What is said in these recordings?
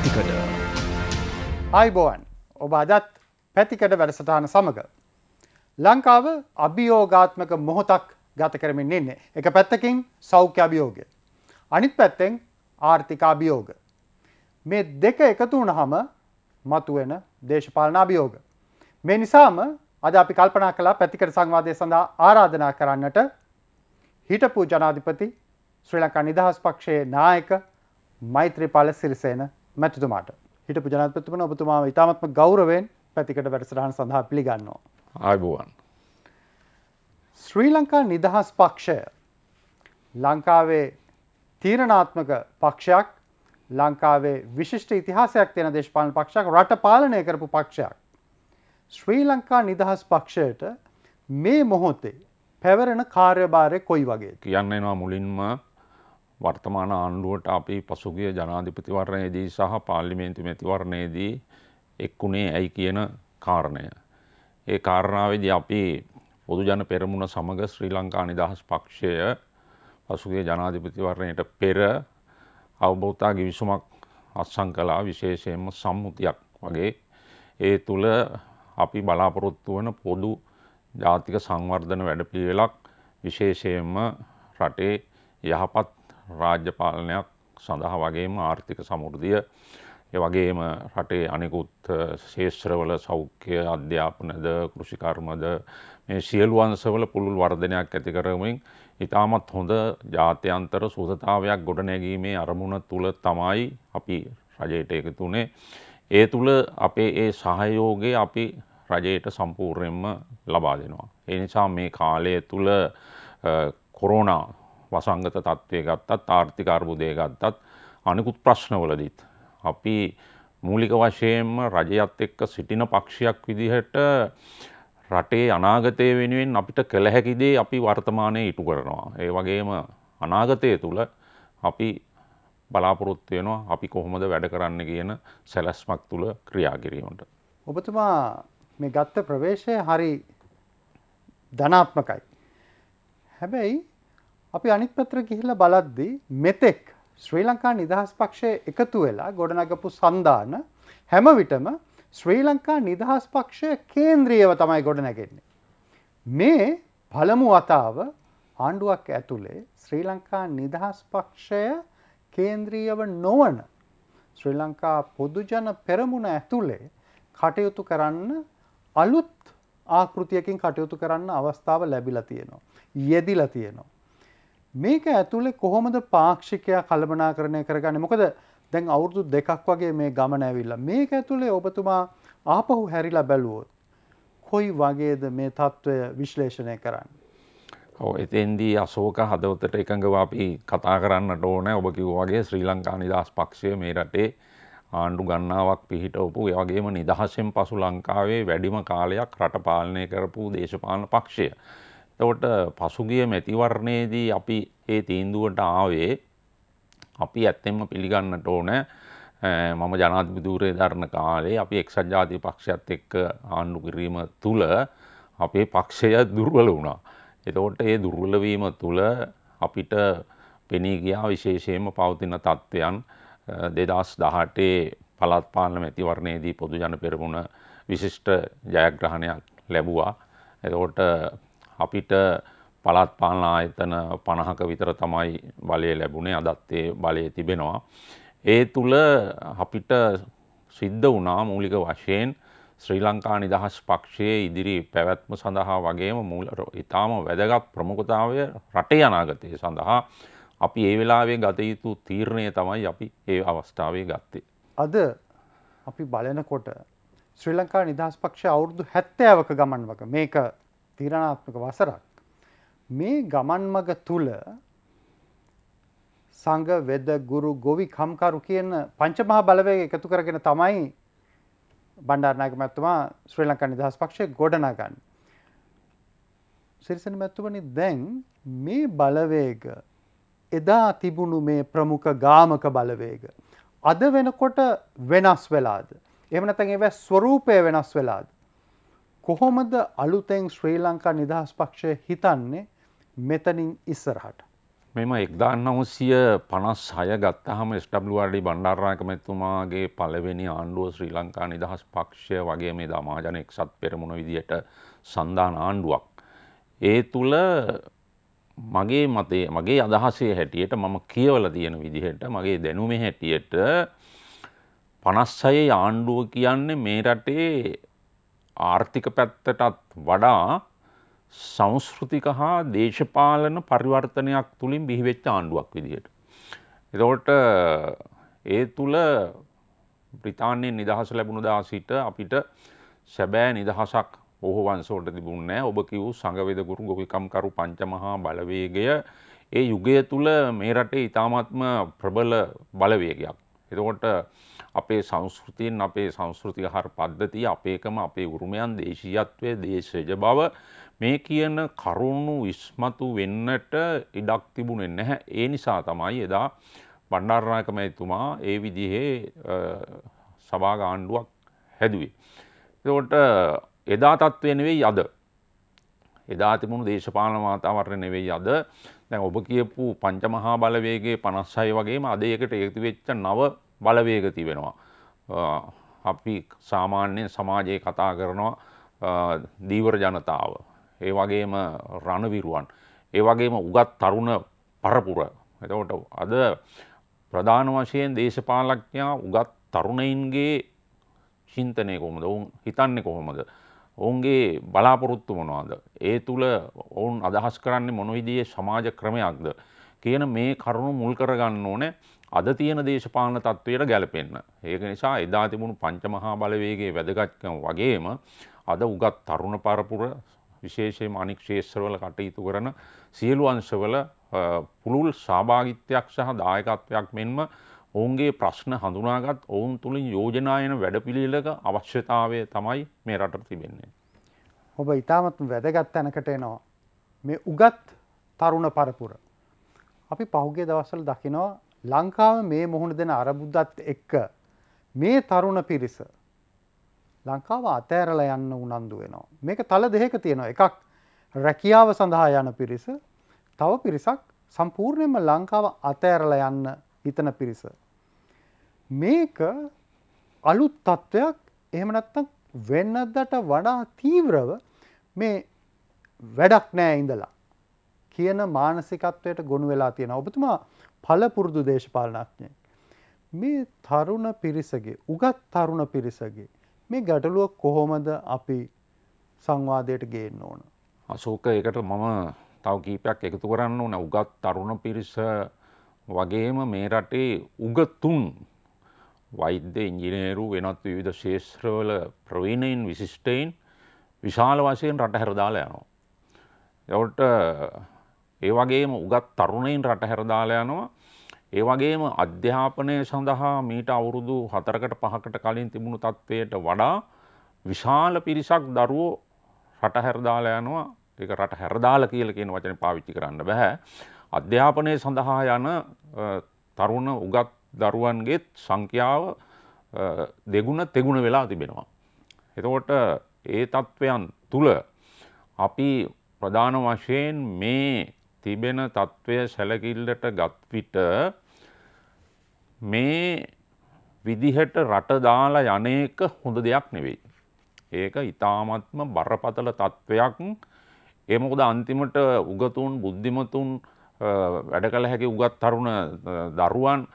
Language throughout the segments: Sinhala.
පැතිකඩ. අයිබෝවන් ඔබ අදත් පැතිකඩ වැඩසටහන සමඟ. ලංකාව අභියෝගාත්මක මොහොතක් ගත කරමින් ඉන්නේ එක පැත්තකින් සෞඛ්‍ය අභියෝගය. අනිත් පැත්තෙන් ආර්ථිකාභියෝග. මේ දෙක එකතු වුණහම මතුවෙන දේශපාලන අභියෝග. මේ නිසාම අද අපි කල්පනා කලා පැතිකට සංවාදය සඳහා ආරාධනා කරන්නට හිටපු ජනාධිපති ශ්‍රී ලංකා නිදහස් පක්ෂයේ නායක මෛත්‍රීපාල සිරිසේන මැතිතුමාට හිට පුජනත්පතිමන ඔබතුමා ඉතාමත්ම ගෞරවෙන් පැතිකට වැඩසටහන් සඳහා පිළිගන්නවා. ආයබුවන්. ශ්‍රී ලංකා නිදහස් පක්ෂය ලංකාවේ තීරණාත්මක පක්ෂයක් ලංකාවේ විශිෂ්ට ඉතිහාසයක් තියෙන දේශපාලන පක්ෂයක් රට පාලනය කරපු පක්ෂයක්. ශ්‍රී ලංකා නිදහස් පක්ෂයට මේ මොහොතේ පැවරෙන කාර්යභාරය කොයි වගේ කියන්න එනවා මුලින්ම වර්තමාන ආණ්ඩුවට අපි පසුගිය ජනාධිපතිවරණයේදී සහ පාර්ලිමේන්තු මැතිවරණයේදී එක්කුණේ ඇයි කියන කාරණය. ඒ කාරණාවේදී අපි පොදුජන පෙරමුණ සමග ශ්‍රී ලංකා නිදහස් පක්ෂය පසුගේ ජනාධිපතිවරණයට පෙර අවබෝතා ගිවිසුමක් අත්සං කලා විශේෂයෙන්ම සම්මුතියක් වගේ ඒ තුළ අපි බලාපොරොත්තු වන පොදු ජාතික සංවර්ධන වැඩපිළිවෙලක් විශේෂයෙන්ම රටේ යහපත් රාජ්‍ය පාලනයක් සඳහා වගේම ආර්ථික සමෘද්ධිය වගේම රටේ අනිකුත් ශේෂත්‍රවල සෞඛ්‍ය අධ්‍යාපනද කෘෂිකර්මද මේ සියලු අංශවල පුළුල් වර්ධනයක් ඇති කරමින් ඉතාමත් හොඳ ජාත්‍යන්තර සුහදතාවයක් ගොඩනැගීමේ අරමුණ තුළ තමයි අපි රජයට එකතුනේ ඒ තුළ අපේ ඒ සහයෝගය අපි රජයට සම්පූර්ණයෙන්ම ලබා දෙනවා. ඒ නිසා මේ කාලය තුළ කොරෝනා වසංගත තත්ත්වය ගත්තත් ආර්ථික අර්බුදය ගත්තත් අනෙකුත් ප්‍රශ්නවලදීත්. අපි මූලික වශයෙන්ම රජයත් එක්ක සිටින පක්ෂයක් විදිහට රටේ අනාගතය වෙනුවෙන් අපිට කළ හැකිදේ අපි වර්තමානය ඉටු කරනවා. ඒ වගේම අනාගතය තුළ අපි බලාපොරොත්වයනවා අපි කොහොමද වැඩ කරන්න කියන සැලැස්මක් තුළ ක්‍රියාකිරීමට. ඔබතුමා මේ ගත්ත ප්‍රවේශය හරි ධනාත්මකයි. හැබැයි අපි අනිත් පැත්තට ගිහිල්ලා බලද්දී මෙතෙක් ශ්‍රී ලංකා නිදහස් පක්ෂය එකතු වෙලා ගොඩනගපු සන්දාන හැම විටම ශ්‍රී ලංකා නිදහස් පක්ෂය කේන්ද්‍රීයව තමයි ගොඩ නැගෙන්නේ. මේ පළමු වතාව ආණ්ඩුවක් ඇතුළේ ශ්‍රී ලංකා නිදහස් පක්ෂය කේන්ද්‍රීයව නොවන ශ්‍රී ලංකා පොදුජන පෙරමුණ ඇතුළේ කටයුතු කරන්න අලුත් ආකෘතියකින් කටයුතු කරන්න අවස්ථාව ලැබිලා තියෙනවා. යෙදිලා තියෙනවා. මේක ඇතුළේ කොහොමද පාක්ෂිකයා කල්පනා කරණය කරගන්න මොකද දැන් අවුරුදු දෙකක් වගේ මේ ගමන ඇවිල්ලා මේක ඇතුළේ ඔබතුමා ආපහු හැරිලා බැලුවොත් කොයි වගේද මේ තත්ත්වය විශ්ලේෂණය කරන්න. එතන්දී අසෝක හදවතට එකඟව අපි කතා කරන්නට ඕන ඔබ කිව්වාගේ ශ්‍රී ලංකා නිදහස් පක්ෂය මේ රටේ ආණ්ඩු ගන්නාවක් පිහිටවපු ඒවගේම නිදහසෙන් පසු ලංකාවේ වැඩිම කාලයක් රට පාලනය කරපු දේශපාලන පක්ෂය. එවට පසුගිය මැතිවරණයේදී අපි ඒ තීන්දුවට ආවේ අපි ඇත්තෙම පිළිගන්නට ඕන මම ජනාධිපතිවරේ දරණ කාලේ අපි එක්සත් ජාතික පක්ෂයත් එක්ක ආණ්ඩු කිරීම තුල අපේ පක්ෂය දුර්වල වුණා. එතකොට ඒ දුර්වල වීම තුල අපිට පෙනී ගියා විශේෂයෙන්ම පවතින තත්ත්වයන් 2018 පළාත් පාලන මැතිවරණයේදී පොදු ජන පෙරමුණ විශිෂ්ට ජයග්‍රහණයක් ලැබුවා. එතකොට අපිට පළත් පාලනා ආයතන 50ක විතර තමයි බලය ලැබුණේ අදත් ඒ බලය තිබෙනවා. ඒ තුල අපිට සිද්ධ වුණා මූලික වශයෙන් ශ්‍රී ලංකා නිදහස් පක්ෂයේ ඉදිරි පැවැත්ම සඳහා වගේම මූල ඊටාම වැදගත් ප්‍රමුඛතාවය රටේ අනාගතය සඳහා අපි ඒ වෙලාවේ ගත යුතු තීරණය තමයි අපි ඒ අවස්ථාවේ ගත්තේ. අද අපි බලනකොට ශ්‍රී ලංකා නිදහස් පක්ෂ අවුරුදු හැත්තෑවක ගමන් වක මේක තීරණාත්මක වසරක් මේ ගමන්මග තුළ සංඝ වෙද ගුරු ගොවි කම්කරු කියන පංචමහා බලවේග එකතු කරගෙන තමයි බණ්ඩාරනායක මැතිතුමා ශ්‍රී ලංකා නිදහස් පක්ෂය ගොඩනගන්න. සිරිසන මැතිතුමනි දැන් මේ බලවේග එදා තිබුණු මේ ප්‍රමුඛ ගාමක බලවේග අද වෙනකොට වෙනස් වෙලාද එහෙම නැත්නම් ඒවා ස්වરૂපය වෙනස් වෙලාද කොහොමද අලුතෙන් ශ්‍රී ලංකා නිදහස් පක්ෂය හිතන්නේ මෙතනින් ඉස්සරහට. මෙම එක්දාන්න ඔසිය පනස් හය ගත්තහම ස්ටබ්ලුවඩි බණ්ඩාරාකමැතුමාගේ පලවෙනි ආණ්ඩුව ශ්‍රී ලංකා නිදහස් පක්ෂය වගේ මේ දමාජන එක්සත් පෙරමුණ විදියට සඳාන ආණ්ඩුවක්. ඒ තුළ මගේ මතේ මගේ අදහසේ හැටියට මම කියවල තියෙන විදිහට මගේ දැනුමේ හැටියට පනස්සයේ ආණ්ඩුව කියන්නේ මේ රටේ ආර්ථික පැත්තටත් වඩා සංස්කෘතික හා දේශපාලන පරිවර්තනයක් තුළින් බිහිවෙච්ච ආණ්ඩුවක් විදිහට. එතකොට ඒ තුළ බ්‍රිතාන්යෙන් නිදහස ලැබුණු දාසිට අපිට සැබෑ නිදහසක් ඔහුවන්සෝට තිබුන්නෑ ඔබ කිව් සඟවෙදකුරු ගොකිකම්කරු පංචමහා බලවේගය ඒ යුගය තුළ මේ රටේ ඉතාමත්ම ප්‍රබල බලවේගයක්. එතකොට අපේ සංස්කෘතියෙන් අපේ සංස්කෘතික හර පද්ධතිය අපේකම අපේ උරුමයන් දේශීයත්වය දේශජ බව මේ කියන කරුණු ඉස්මතු වෙන්නට ඉඩක් තිබුණෙන් නැහැ ඒ නිසා තමයි එදා බණ්ඩාරනායක මැතිතුමා ඒ විදිහේ සභාගාණ්ඩුවක් හැදුවේ. එතකොට එදා තත්ත්වය නෙවෙයි අද. එදා තිබුණු දේශපාලන වාතාවරණය නෙවෙයි අද. දැන් ඔබ කියපු පංචමහා බලවේගයේ 56 වගේම අද ඒකට ඒකතු වෙච්ච නව බලවේග තිබෙනවා. අපි සාමාන්‍යයෙන් සමාජයේ කතා කරනවා දීවර ජනතාව. ඒ වගේම රණවිරුවන්. ඒ වගේම උගත් තරුණ පරපුර. එතකොට අද ප්‍රධාන වශයෙන් දේශපාලඥයා උගත් තරුණයින්ගේ චින්තනය කොහොමද ඔවුන් හිතන්නේ කොහොමද. ඔවුන්ගේ බලාපොරොත්තු මොනවාද. ඒ තුළ ඔවුන් අදහස් කරන්නේ මොනොවිදියේ සමාජ ක්‍රමයක්ද. කියන මේ කරුණු මුල් කරගන්න ඕනේ අද තියෙන දේශපාලන තත්ත්වයට ගැලපෙන්න. ඒක නිසා එදා තිබුණු පංචමහා බලවේගයේ වැදගත්කම වගේම අද උගත් තරුණ පරපුර විශේෂයෙන්ම අනික් ක්ෂේත්‍රවල කටයුතු කරන සියලු අංශවල පුළුල් සහභාගිත්වයක් සහ දායකත්වයක් මෙන්ම ඔවුන්ගේ ප්‍රශ්න හඳුනාගත් ඔවුන් තුළින් යෝජනායන වැඩපිළිලක අවශ්‍යතාවය තමයි මේ රටට තිබෙන්නේ. ඔබ ඉතාමත් වැදගත් තැනකට එනවා. මේ උගත් තරුණ පරපුර. අපි පහුගේ දවස්සල දකිනවා ලංකාව මේ මුහුණ දෙන අරබුද්දත් එක්ක මේ තරුණ පිරිස ලංකාව අතෑරල යන්න උනන්දු වෙනවා. මේක තල දෙහක තියෙනවා එකක් රැකියාව සඳහා යන පිරිස තව පිරිසක් සම්පූර්ණයම ලංකාව අතෑරල යන්න හිතන පිරිස. මේක අලුත් තත්ත්වයක් එහෙමනත්තක් වෙන්නදට වඩා තීව්‍රව මේ වැඩක් නෑ ඉඳලා කියන මානසිකත්වයට ගොුණු වෙලා තියෙන ඔබතුමා පළපුරුදු දේශපාලනඥයෙක්. මේ තරුණ පිරිසගේ උගත් තරුණ පිරිසගේ මේ ගැටලුව කොහොමද අපි සංවාදයට ගේන්න ඕන. අශෝක ඒකට මම තව කීපයක් එකතු කරන්න ඕන උගත් තරුණ පිරිස වගේම මේ රටේ උගතුන් වෛද්‍ය ඉංජිනේරු වෙනත් විවිධ ශේෂත්‍රවල ප්‍රවීණයින් විශිෂ්ටයින් විශාල වශයෙන් රට හැරදාලා යනවා. එවට ඒ වගේම උගත් තරුණයින් රට හැරදාලා යනවා. ඒ වගේම අධ්‍යාපනය සඳහා මීට අවුරුදු හතරකට පහකට කලින් තිබුණු තත්ත්වයට වඩා විශාල පිරිසක් දරුවෝ රට හැරදාලා යනවා. ඒක රට හැරදාලා කියලා කියන වචනේ පාවිච්චි කරන්න බෑ. අධ්‍යාපනය සඳහා යන තරුණ උගත් දරුවන්ගේ සංඛ්‍යාව දෙගුණ තෙගුණ වෙලා තිබෙනවා. එතකොට ඒ තත්ත්වයන් තුළ අපි ප්‍රධාන වශයෙන් මේ තිබෙන තත්ත්වය සැලකිල්ලට ගත්විට මේ විදිහට රට දාලා යනේක හොඳ දෙයක් නෙවෙයි. ඒක ඉතාමත්ම බරපතල තත්ත්වයක් එමකොද අන්තිමට උගතුන් බුද්ධිමතුන් වැඩ කළ හැකි උගත් තරුණ දරුවන්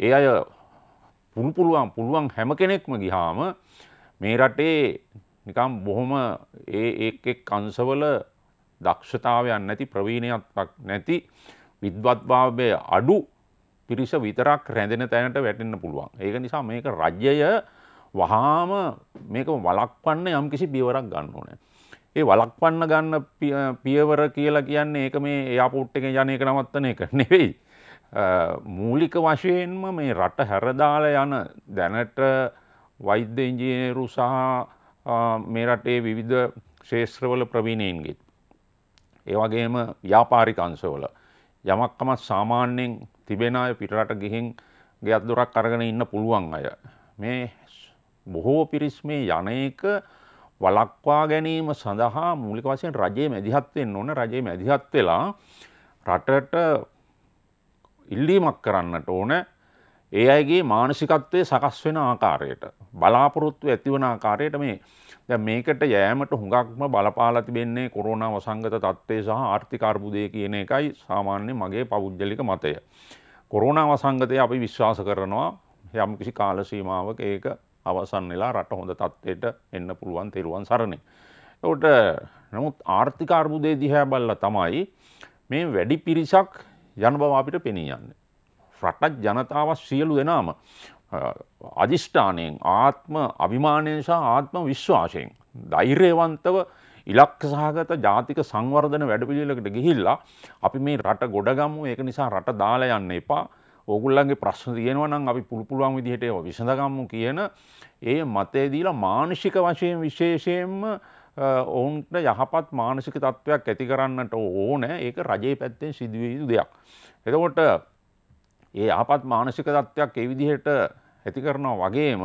ඒ අය පුළුපුළුවන් පුළුවන් හැම කෙනෙක්ම ගිහාම මේ රටේ නිකම් බොහොම ඒ ඒ අංශවල දක්ෂතාවයන් නැති ප්‍රවීණයක්ක් නැති විද්වත්භාවය අඩු පිරිස විතරක් රැඳෙන තැනට වැටෙන්න්න පුළුවන්. ඒක නිසා මේක රජ්‍යය වහාම මේක වලක්වන්න යම් කිසි පියවරක් ගන්න ඕනෑ. ඒ වලක්වන්න ගන්න පියවර කියලා කියන්නේ ඒක මේ එයාපුට් එක ජනයක නවත්තන එක නෙවෙයි. මූලික වශයෙන්ම මේ රට හැරදාල යන දැනට වෛද්‍ය ඉංජිනේරු සහ මේ රටේ විවිධ ශේෂත්‍රවල ප්‍රවීණයන්ගෙත් ඒ වගේම ව්‍යාපාරික අංශවල යමක්කමත් සාමාන්‍යයෙන් තිබෙන අය පිටරට ගිහින් ගෙයක් දොරක් අරගෙන ඉන්න පුළුවන් අය මේ බොහෝ පිරිස් මේ යන එක වළක්වා ගැනීම සඳහා මූලික වශයෙන් රජයේ මැදිහත් වෙන්න ඕන රජයේ මැදිහත් වෙලා රටට ඉල්ලීමක් කරන්නට ඕන ඒ අයගේ මානසිකත්වය සකස් වෙන ආකාරයට බලාපොරොත්තු ඇතිවන ආකාරයට මේ දැ මේකට යෑමට හුඟක්ම බලපාල තිබෙන්නේ කොරෝනා වසංගත තත්ත්වය සහ ආර්ථිකර්බුදය කියන එකයි සාමාන්‍ය මගේ පෞද්ගලික මතය. කොරෝනා වසංගතය අපි විශ්වාස කරනවා යම් කිසි කාලසීමාවක ඒක අවසන් වෙලා රට හොඳ තත්ත්වයට එන්න පුළුවන් තෙරුවන් සරණය. ඔට නමුත් ආර්ථිකර්බුදය දිහැ බල්ල තමයි මේ වැඩි පිරිසක් යන බව අපිට පෙනී යන්නේ. රටත් ජනතාවත් සියලු දෙනාම අධිෂ්ඨානයෙන් ආත්ම අභිමානයෙන් සහ ආත්ම විශ්වාසයෙන් ධෛර්යවන්තව ඉලක්ක සහගත ජාතික සංවර්ධන වැඩපිළිවෙලකට ගිහිල්ලා අපි මේ රට ගොඩගමු ඒක නිසා රට දාලා යන්න එපා ඕගොල්ලන්ගේ ප්‍රශ්න තියෙනවා නම් අපි පුළුපුලුවන් විදිහට ඒවා විසඳගමු කියන ඒ මතය දීලා මානසික වශයෙන් විශේෂයෙන්ම ඔවුන්ට යහපත් මානසික තත්ත්වයක් ඇති කරන්නට ඕන ඒක රජයේ පැත්තෙන් සිදුවිය යුතු දෙයක්. එතකොට ඒ ආපත් මානසික තත්ත්වයක් ඒ විදිහට ඇති කරනවා වගේම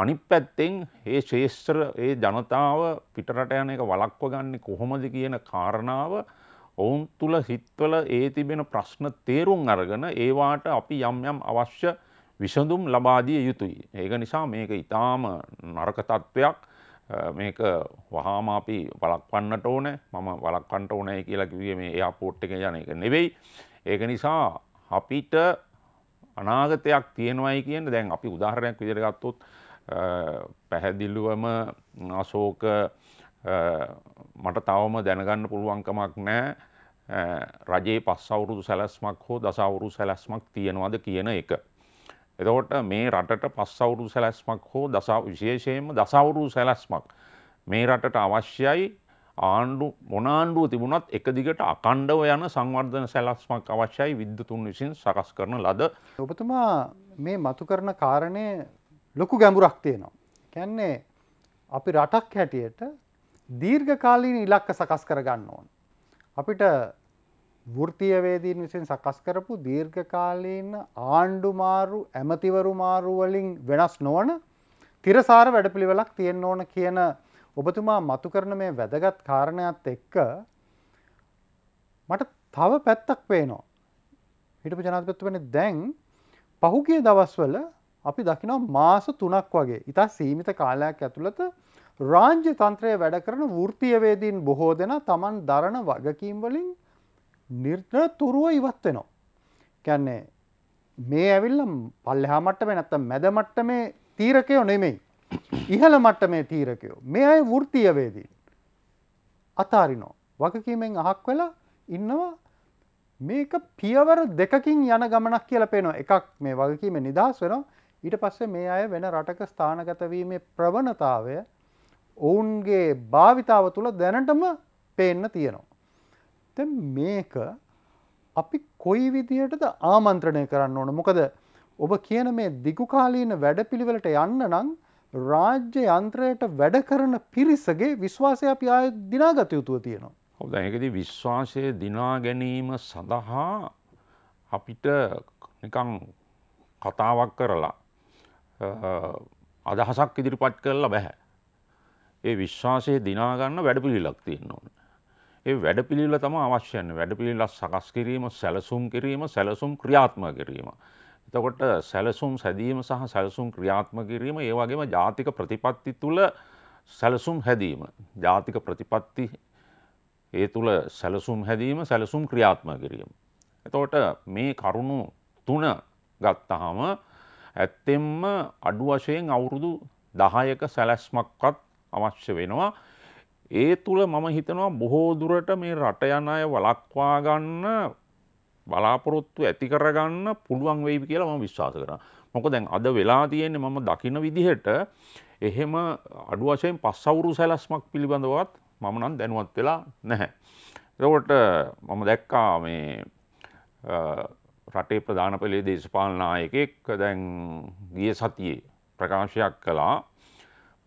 අනිත් පැත්තෙන් ඒ ශේෂ්ත්‍ර ඒ ජනතාව පිටරට යන එක වළක්ව ගන්නේ කොහොමද කියන කාරණාව ඔවුන් තුල හිත්වල ඒ තිබෙන ප්‍රශ්න තේරුම් අරගෙන ඒවාට අපි යම් යම් අවශ්‍ය විසඳුම් ලබා දිය යුතුයි. ඒක නිසා මේක ඊටාම නරක තත්වයක්. මේක වහාම අපි වළක්වන්නට ඕනේ. මම වළක්වන්නට ඕනේ කියලා කිව්වේ මේ එයාපෝට් එකේ යන එක නෙවෙයි. ඒක නිසා අපිට අනාගතයක් තියෙනවයි කියන දැන් අපි උදාහරණයක් විදිහට ගත්තොත් පැහැදිලිවම අශෝක මට තවම දැනගන්න පුළුවන්කමක් නැහැ රජයේ පස් අවුරුදු සැලැස්මක් හෝ දස අවුරුදු සැලැස්මක් තියෙනවද කියන එක. එතකොට මේ රටට පස් අවුරුදු සැලැස්මක් හෝ දස විශේෂයෙන්ම දස අවුරුදු සැලැස්මක් මේ රටට අවශ්‍යයි ආණ්ඩු මොනාණ්ඩුව තිබුණත් එක දිගට අකණ්ඩව යන සංවර්ධන සැලස්මක් අවශ්‍යයි විද්‍යතුන් විසින් සකස් කරන ලද. ඔබතුමා මේ මතු කරන කාරණය ලොකු ගැඹුරක් තියෙනවා. කැන්නේ අපි රටක් හැටියට දීර්ඝකාලීන ඉලක්ක සකස් කරගන්න ඕන. අපිට වෘතියවේදීන් විසින් සකස් කරපු දීර්ඝකාලීන ආණ්ඩුමාරු ඇමතිවරු මාරුවලින් වෙනස් නොවන තිරසාර වැඩපිළිවෙලක් තියෙන්න ඕන කියන ඔබතුමා මතු කරන මේ වැදගත් කාරණයක් එක්ක මට තව පැත්තක් පේනවා. හිටපු ජනාධපත්වන දැන් පහුගේ දවස්වල අපි දකිනවා මාස තුනක් වගේ ඉතා සීමිත කාලයක් ඇතුළත රාජ්‍ය තන්ත්‍රය වැඩ කරන වෘතියවේදීන් බොහෝ දෙෙන තමන් දරණ වගකීම්වලින් නිර්තර තුරුව ඉවත් වෙනවා. කැන්නේ මේ ඇවිල්ල පල්ලෙහා මට්ටම නැත්ත මැදමට්ට මේ තීරකය නෙමෙයි ඉහළ මට්ටමේ තීරකයෝ මේ අය වෘත්තියවේදී. අතාරිනෝ වගකීමෙන් අහක් වෙලා ඉන්නවා මේක පියවර දෙකකින් යන ගමනක් කියල පේනවා එකක් මේ වගකීම නිදහස් වෙනවා ඊට පස්සේ මේ අය වෙන රටක ස්ථානගතවීමේ ප්‍රවණතාවය ඔවුන්ගේ භාවිතාව තුළ දැනටම පේන්න තියෙනවා. ත මේක අපි කොයි විදියටද ආමන්ත්‍රණය කරන්න ඕන මොකද ඔබ කියන මේ දිගුකාලීන වැඩ පිළිවෙලට යන්න නං රාජ්‍ය යන්ත්‍රයට වැඩ කරන පිරිසගේ විශ්වාසය අපි ආය දිනාගත යුතුව තියෙනවා. හොද ඒකද විශ්වාසය දිනා ගැනීම සඳහා අපිට නිකං කතාවක් කරලා අදහසක් ඉදිරිපත් කරලා බැහැ. ඒ විශ්වාසය දිනාගන්න වැඩපිළිලක් තියෙන්න ඕන. ඒ වැඩපිළිල තම අවශ්‍යන්න වැඩපිළිලක් සකස් කිරීම සැලසුම් කිරීම සැලසුම් ක්‍රියාත්ම කිරීම. එතකොට සැලසුම් හැදීම සහ සැලසුම් ක්‍රියාත්ම කිරීම ඒවගේම ජාතික ප්‍රතිපත්ති තුළ සැලසුම් හැදීම. ජාතික ප්‍රතිපත්ති ඒ තුළ සැලසුම් හැදීම සැලසුම් ක්‍රියාත්ම කිරීම. එතවට මේ කරුණු තුන ගත්තහම ඇත්තෙම්ම අඩු වශයෙන් අවුරුදු දහයක සැලැස්මක්කත් අවශ්‍ය වෙනවා. ඒ තුළ මම හිතනවා බොහෝදුරට මේ රට යන අය වලක්වා ගන්න බලාපොරොත්තු ඇති කරගන්න පුළුවන් වෙයි කියලා මම විශ්වාස කරනවා. මොකද දැන් අද වෙලා තියෙන්නේ මම දකින විදිහට එහෙම අඩු වශයෙන් පස්සවුරු සැලැස්මක් පිළිබඳවත් මම නම් දැනුවත් වෙලා නැහැ. එතකොට මම දැක්කා මේ රටේ ප්‍රධාන පෙළේ දේශපාලන නායකයෙක් දැන් ගිය සතියේ ප්‍රකාශයක් කළා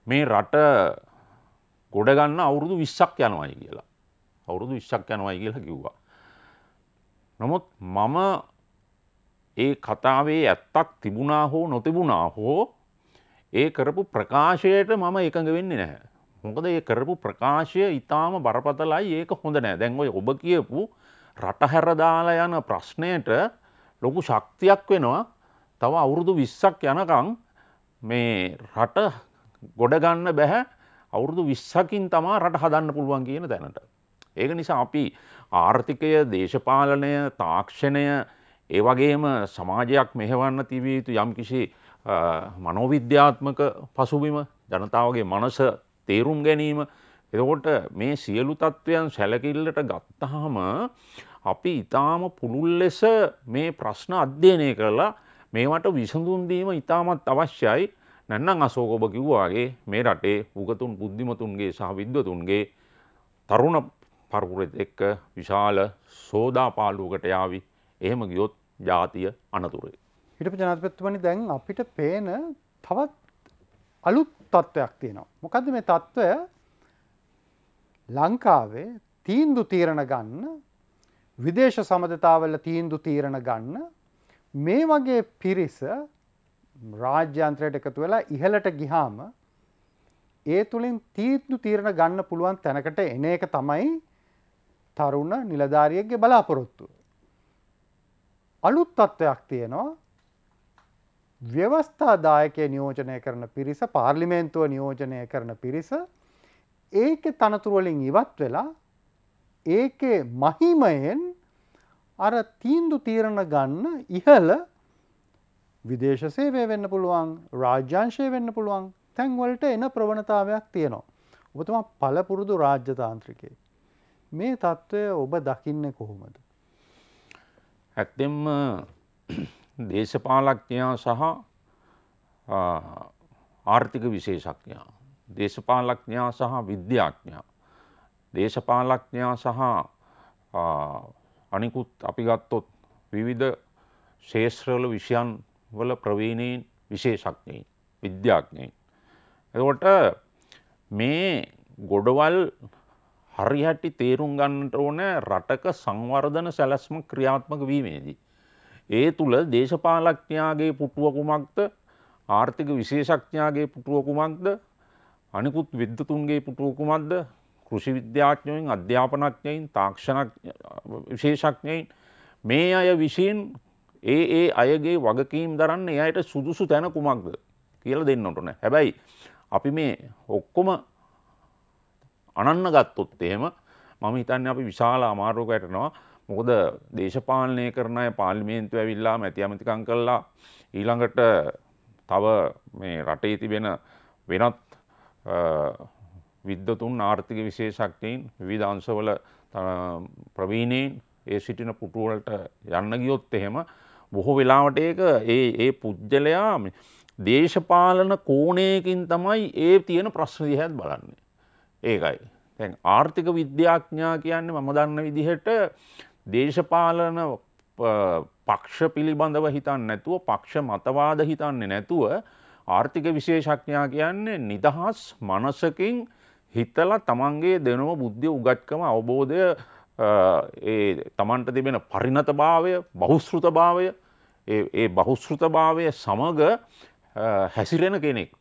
මේ රට ගොඩ ගන්න අවුරුදු 20ක් යනවායි කියලා. අවුරුදු 20ක් යනවායි කියලා කිව්වා. නමුත් මම ඒ කතාවේ ඇත්තක් තිබුණා හෝ නොතිබුණා හෝ ඒ කරපු ප්‍රකාශයට මම එකඟ වෙන්න නැහැ. මොකද ඒ කරපු ප්‍රකාශය ඉතාම බරපතලයි ඒක හොඳ නෑ දැන් ඔය ඔබ කියපු රටහැරදාලා යන ප්‍රශ්නයට ලොකු ශක්තියක් වෙනවා තව අවුරුදු විස්සක් යනකං මේ රට ගොඩගන්න බැහැ අවුරුදු විස්සකින් තමා රට හදන්න පුළුවන් කියන දැනට. ඒක නිසා අපි ආර්ථිකය දේශපාලනය තාක්ෂණය ඒවගේම සමාජයක් මෙහෙවන්න තිබිය යුතු යම්කිසි මනෝවිද්‍යාත්මක පසුබිම ජනතාවගේ මනස තේරුම් ගැනීම එතකොට මේ සියලු තත්ත්වයන් සැලකිල්ලට ගත්තහම අපි ඉතාම පුළුල් ලෙස මේ ප්‍රශ්න අධ්‍යයනය කරලා මේවට විසඳුන්දීම ඉතාමත් අවශ්‍යයි නැන්නම් අසෝකෝභ කිව්වාගේ මේ රටේ උගතුන් බුද්ධිමතුන්ගේ සහ විද්වතුන්ගේ තරුණ පරපුරෙත් එක්ක විශාල සෝදාපාලුවකට යාවි එහෙම ගියොත් ජාතිය අනතුරේ. හිටපු ජනාධිපතිතුමනි දැන් අපිට පේන තවත් අලුත් තත්ත්වයක් තියෙනවා. මොකද මේ තත්ත්වය ලංකාවේ තීන්දු තීරණ ගන්න විදේශ සමඳතාවල තීන්දු තීරණ ගන්න මේ වගේ පිරිස රාජ්‍යන්ත්‍රයට එකතු වෙලා ඉහලට ගිහාම ඒ තුළින් තීත්තු තීරණ ගන්න පුළුවන් තැනකට එන එක තමයි තරුණ නිලධාරියෙක්ගේ බලාපොරොත්තු. අලුත් තත්ත්වයක් තියෙනවා ව්‍යවස්ථාදායකය නියෝජනය කරන පිරිස පාර්ලිමේන්තුව නියෝජනය කරන පිරිස ඒක තනතුරුවලින් ඉවත් වෙලා ඒකේ මහිමයෙන් අර තීන්දු තීරණ ගන්න ඉහල විදේශ සේවය වෙන්න පුළුවන් රාජ්‍යංශය වෙන්න පුළුවන් තැන්වලට එන ප්‍රවණතාවයක් තියෙනවා. ඔබතුමා පලපුරුදු රාජ්‍යතාන්ත්‍රිකේ. මේ තත්ත්වය ඔබ දකින්න කොහොමද. ඇත්තෙම දේශපාලක්ඥයා සහ ආර්ථික විශේෂඥා. දේශපාලක්ඥා සහ විද්‍යාඥා. දේශපාලක්ඥා සහ අනිකුත් අපි ගත්තොත් විවිධ ශේෂත්‍රවල විෂයන් වල ප්‍රවීණයෙන් විශේෂඥයින් විද්‍යාඥයින්. එතකොට මේ ගොඩවල් හරිහැටි තේරුම් ගන්නට ඕන රටක සංවර්ධන සැලැස්ම ක්‍රියාත්මක වීමේදී. ඒ තුළ දේශපාලක්ඥයාගේ පුටුවකුමක්ද ආර්ථික විශේෂක්ඥයාගේ පුටුවකුමක්ද අනිකුත් විද්ධතුන්ගේ පුටුවකුමක්ද කෘෂි විද්‍යාඥයෙන් අධ්‍යාපනඥයින් තාක්ෂණ විශේෂඥයින් මේ අය විසින් ඒ ඒ අයගේ වගකීම් දරන්න එයට සුදුසු තැන කුමක්ද කියල දෙන්නට නෑ හැබැයි අපි මේ ඔක්කොම අනන්න ගත්තොත් එහෙම මම හිතන්න අපි විශාල අමාරුවක ඇටනවා මොකද දේශපාලනය කරන අය පාලිමේන්තු ඇවිල්ලා මැති අමතිකං කල්ලා ඊළඟට තව මේ රටේ තිබෙන වෙනත් විද්ධතුන් ආර්ථික විශේෂක්තියින් විධාංශවල ප්‍රවීණයෙන් ඒ සිටින පුටුවලට යන්න ගියොත් එහෙම බොහෝ වෙලාවට ඒක ඒ ඒ පුද්ගලයා දේශපාලන කෝණයකින් තමයි ඒ තියෙන ප්‍රශ්න දිහත් බලන්නේ. ඒකයි. තැන් ආර්ථික විද්‍යාඥා කියන්නේ මම දන්න විදිහට දේශපාලන පක්ෂ පිළිබඳව හිතන් නැතුව පක්ෂ මතවාද හිතන්නේ නැතුව ආර්ථික විශේෂඥා කියන්නේ නිදහස් මනසකින් හිතලා තමන්ගේ දෙනව බුද්ධිය උගත්කම අවබෝධය තමන්ට තිබෙන පරිණත භාවය බහුස්ෘත භාවය ඒ බහුස්ෘත භාවය සමඟ හැසිරෙන කෙනෙක්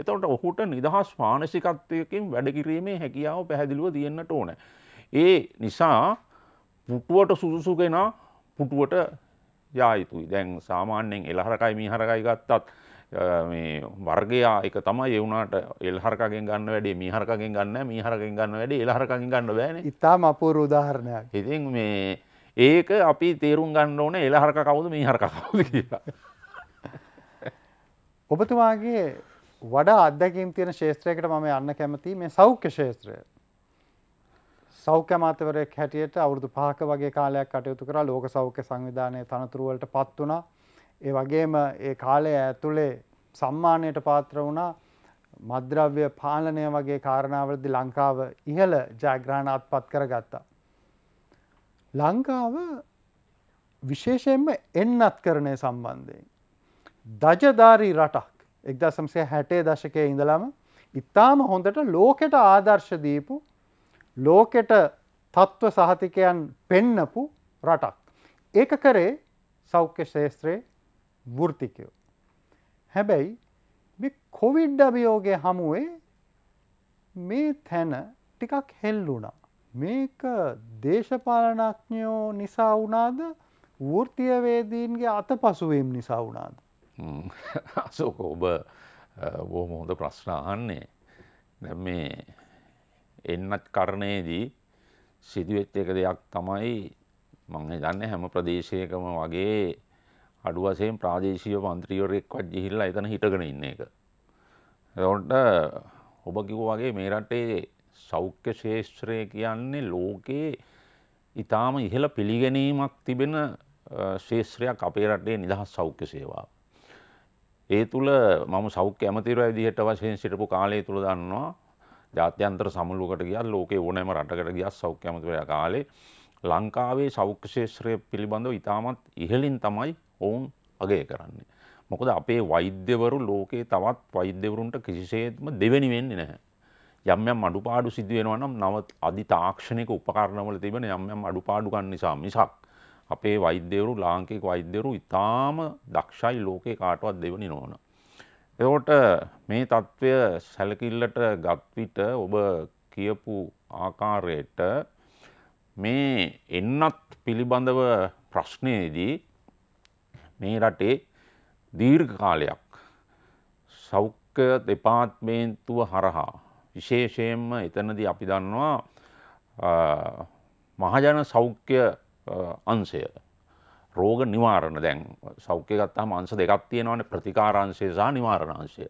එතකොට ඔහුට නිදහස් මානසිකත්වයකින් වැඩකිරීමේ හැකියාව පැහැදිලිව තියෙන්න්නට ඕන. ඒ නිසා පුටුවට සුදුසු කෙනා පුටුවට යායුතුයි දැන් සාමාන්‍යයෙන් එලහරකයි මේ හරකයි ගත්තත් වර්ගයා එක තමයි එවුණට එල්හරකගෙන් ගන්න වැඩේ මිහරකගෙන් ගන්න මිහරකෙන් ගන්න වැඩේ එලහරකින් ගන්න බෑන ඉතාම අපූර උදාහරණයක් ඉතින් මේ ඒක අපි තේරුම් ගන්න ඕන එලහරක කවුද මිහරක කවුද කියලා ඔබතුමාගේ වඩා අත්දැකීම් තියෙන ශේත්‍රයකට මම යන්න කැමති මේ සෞඛ්‍ය ශේත්‍රය. සෞඛ්‍ය මාතවරයක් හැටියට අවුරුදු පහක වගේ කාලයක් කටයුතු කරා ලෝක සෞඛ්‍ය සංවිධානය තනතුරුවලට පත් වුණා. ඒ වගේම ඒ කාලය ඇතුළේ සම්මානයට පාත්‍ර වුණා මද්‍රව්‍ය පාලනය වගේ කාරණාවලදි ලංකාව ඉහළ ජයග්‍රහණත් පත් කර ගත්තා. ලංකාව විශේෂයෙන්ම එන්නත් කරණය සම්බන්ධයෙන්. දජධාරී රටක් එක්දා සම්සේ හැටේ දශකය ඉඳලාම ඉතාම හොඳට ලෝකෙට ආදර්ශ දීපු ලෝකෙට තත්ත්ව සහතිකයන් පෙන්නපු රටක්. ඒක කරේ සෞඛ්‍ය ශේත්‍රයේ වෘතිකයෝ. හැබැයි මේ කොවිඩ් අභියෝගය හමුවේ මේ තැන ටිකක් හෙල්ලුණා. මේක දේශපාලනඥයෝ නිසා වුණාද වෘතියවේදීන්ගේ අත පසුවීම් නිසා වුණාද. අසෝක ඔබ බොහොම හොඳ ප්‍රශ්න අහන්නේ දැ මේ එන්නත් කරණයේදී සිදුවෙච්ච එක දෙයක් තමයි මං දන්න හැම ප්‍රදේශයකම වගේ අඩුවසයෙන් ප්‍රාදේශීය මන්ත්‍රීවරයෙක්වත් ගිහිල්ලා එතන හිටගෙන ඉන්න එක. එතකොට ඔබ කිව්වා වගේ මේ රටේ සෞඛ්‍ය ශාස්ත්‍රය කියන්නේ ලෝකේ ඊටාම ඉහළ පිළිගැනීමක් තිබෙන ශාස්ත්‍රයක් අපේ රටේ නිදහස් සෞඛ්‍ය සේවාව. ඒ තුළ මම සෞඛ්‍ය ඇමතිර විදිහට වශයෙන් සිටපු කාලය තුළ දන්නවා ජාත්‍යන්තර සමුළුවකට ගියත් ලෝකේ ඕනෑම රටකට ගියත් සෞඛ්‍ය ඇමතිවරයා කාලේ ලංකාවේ සෞඛ්‍ය ශේත්‍රය පිළිබඳව ඉතාමත් ඉහළින් තමයි ඔවුන් අගය කරන්නේ. මොකද අපේ වෛද්‍යවරු ලෝකේ තවත් වෛද්‍යවරුන්ට කිසිසේත්ම දෙවෙනි වෙන්නේ නැහැ. යම් යම් අඩුපාඩු සිදුවෙනවා නම් නව අධි තාක්ෂණික උපකරණවල තිබෙන යම් යම් අඩුපාඩුකම් නිසා මිසක් අපේ වෛද්‍යවරු ලාංකික වෛද්‍යවරු ඉතාම දක්ෂයි ලෝකේ කාටවත් දෙවනි නොවන. එතකොට මේ తත්වය සැලකිල්ලට ගත්විට ඔබ කියපු ආකාරයට මේ එන්නත් පිළිබඳව ප්‍රශ්නයේදී මේ රටේ දීර්ඝ කාලයක් සෞඛ්‍ය දෙපාර්තමේන්තුව හරහා විශේෂයෙන්ම එතනදී අපි දන්නවා මහජන සෞඛ්‍ය අන්සය. රෝග නිවාරණ දැන් සෞඛ්‍ය ගත්තාම අංශ දෙකක් තියෙනවනේ ප්‍රතිකාරාංශය සහ නිවාරණාංශය.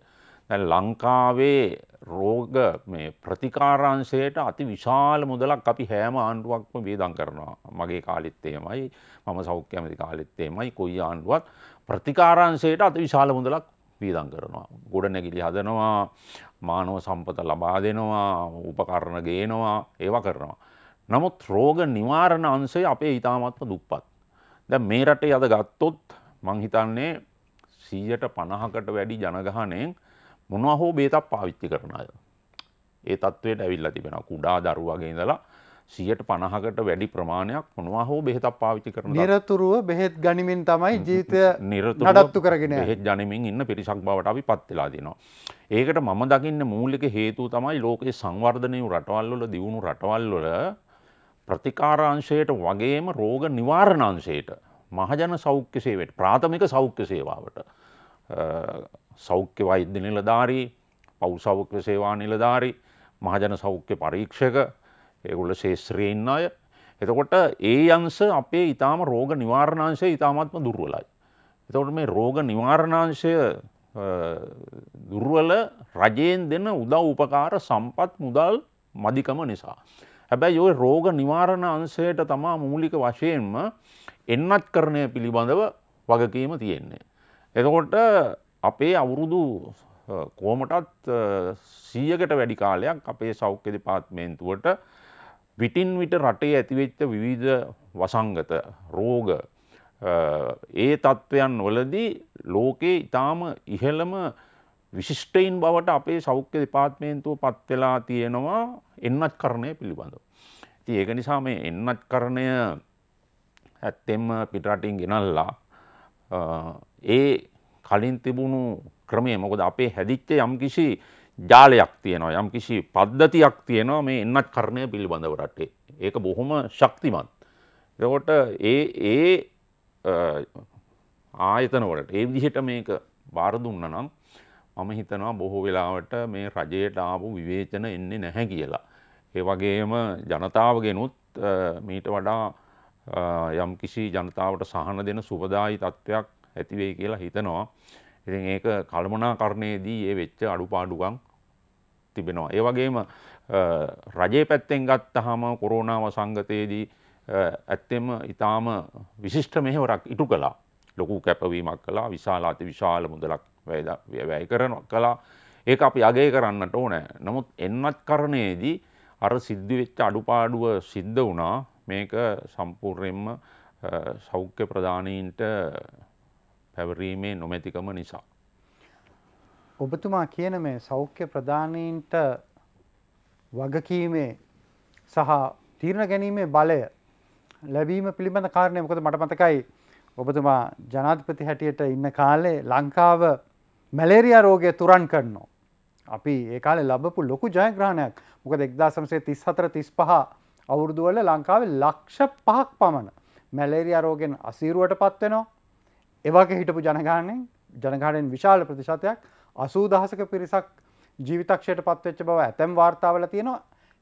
දැන් ලංකාවේ රෝග මේ ප්‍රතිකාරාංශයට අති විශාල මුදලක් අපි හැම ආණ්ඩුවක්ම වේදම් කරනවා. මගේ කාලෙත් එහෙමයි, මම සෞඛ්‍ය ඇමති කාලෙත් එහෙමයි, කොයි ආණ්ඩුවත් ප්‍රතිකාරාංශයට අති විශාල මුදලක් වීදන් කරනවා. ගොඩනැගිලි හදනවා, මානව සම්පත ලබා දෙනවා, උපකරණ ගේනවා, ඒවා කරනවා. නමුත් රෝග නිවාරණ අන්සේ අපේ ඉතාමත්ම දුප්පත්. දැ මේ රටේ අද ගත්තොත් මංහිතන්නේ සීයට පණහකට වැඩි ජනගහනයෙන් මොනවා හෝ බේතක් පාවිච්චි කරන අය. ඒ තත්ත්වයට ඇවිල්ල තිබෙන කුඩා දරුවගේ ඉඳලා සියට පණහකට වැඩි ප්‍රමාණයක් මොනවා හෝ බෙහතක් පාවිච්චි කරන නිරතුරුව බෙහෙත් ගනිමින් තමයි ජීතය නිරතුරටත්තු කරගෙන හෙත් ජනමින් ඉන්න පිරිසක් බවට අපි පත්වෙලා දෙනවා. ඒකට මම දකින්න මූලික හේතු තමයි ලෝකයේ සංවර්ධනය රටවල්වල දියුණු රටවල්වල ප්‍රතිකාරාංශයට වගේම රෝග නිවාරණංශයට මහජන සෞඛ්‍ය සේවයට ප්‍රාථමික සෞඛ්‍ය සේවාවට සෞඛ්‍ය වෛද්‍ය නිලධාරී පෞසෞඛ්‍ය සේවා නිලධාරී මහජන සෞඛ්‍ය පරීක්ෂක ඒගොල්ල ශේෂත්‍රයෙන් අය එතකොට ඒ අංශ අපේ ඉතාම රෝග නිවාරණංශය ඉතාමත්ම දුර්වලයි. එතකොට මේ රෝග නිවාරණංශය දුර්වල රජයෙන් දෙන උදව් උපකාර සම්පත් මුදල් මදිකම නිසා. හැබැයි ඔය රෝග නිවාරණ අංශයට තමා මූලික වශයෙන්ම එන්නත් කරණය පිළිබඳව වගකීම තියෙන්නේ. එතකොට අපේ අවුරුදු කෝමටත් සීයකට වැඩි කාලයක් අපේ සෞඛ්‍ය දෙපාත්මේන්තුවට විටින් විට රටේ ඇතිවෙච්ච විවිධ වසංගත රෝග ඒ තත්ත්වයන් වලදී ලෝකේ ඉතාම ඉහළම විශිෂ්ටයින් බවට අපේ සෞඛ්‍ය දෙපාර්තමේන්තුව පත් වෙලා තියෙනවා එන්නත් කරණය පිළිබඳව. ඉතින් ඒක නිසා මේ එන්නත් කරණය ඇත්තෙම පිටරටින් ගෙනල්ලා ඒ කලින් තිබුණු ක්‍රමය මොකද අපේ හැදිච්ච යම්කිසි ජාලයක් තියෙනවා යම්කිසි පද්ධතියක් තියෙනවා මේ එන්නත් කරණය පිළිබඳව රටේ. ඒක බොහොම ශක්තිමත්. එතකොට ඒ ඒ ආයතන වලට ඒ විදිහට මේක බාර දුන්නා නම් මම හිතනවා බොහෝ වෙලාවට මේ රජයට ආපු විවේචන එන්නේ නැහැ කියලා. ඒ වගේම ජනතාවගෙනුත් මීට වඩා යම් කිසි ජනතාවට සහන දෙන සුබදායි තත්ත්වයක් ඇතිවේ කියලා හිතනවා. ඉතින් ඒක කළමනාකරණයේදී ඒ වෙච්ච අඩුපාඩුකම් තිබෙනවා. ඒ වගේම රජයේ පැත්තෙන් ගත්තාම කොරෝනා වසංගතයේදී ඇත්තෙම ඊටාම විශිෂ්ට මෙහෙවරක් ඉටු කළා. ලොකු කැපවීමක් කලා විශාලාත විශාල මුදලක් වැය කරන කලා ඒක අපි අගේ කරන්නට ඕනෑ නමුත් එන්නත් කරණයේදී අර සිද්ධිවෙච්ච අඩුපාඩුව සිද්ධ වුණා මේක සම්පූර්යෙන්ම සෞඛ්‍ය ප්‍රධානීන්ට පැවරීමේ නොමැතිකම නිසා. ඔබතුමා කියන මේ සෞඛ්‍ය ප්‍රධානීන්ට වගකීමේ සහ තීරණ ගැනීමේ බලය ලැබීම පිළිබඳ කාරණය මොකද මට මතකයි ඔබතුමා ජනාධපති හැටියට ඉන්න කාලේ ලංකාව මැලේරිය රෝගය තුරන් කරනවා. අපි ඒ කාලේ ලබපු ලොකු ජයග්‍රහණයක් මොකද එක්දා සමසේ තිස් හතර තිස් පහ අවුරුදුවල ලංකාවේ ලක්ෂ පහක් පමණ මැලේරිය රෝගෙන් අසීරුවට පත්වෙනවා. එවගේ හිටපු ජනගානෙන් ජනගාණයෙන් විශාල ප්‍රතිශතයක් අසූදහසක පිරිසක් ජීවිතක්ෂයට පත්වෙච්ච බව ඇතැම් වාර්තාවල තියෙනවා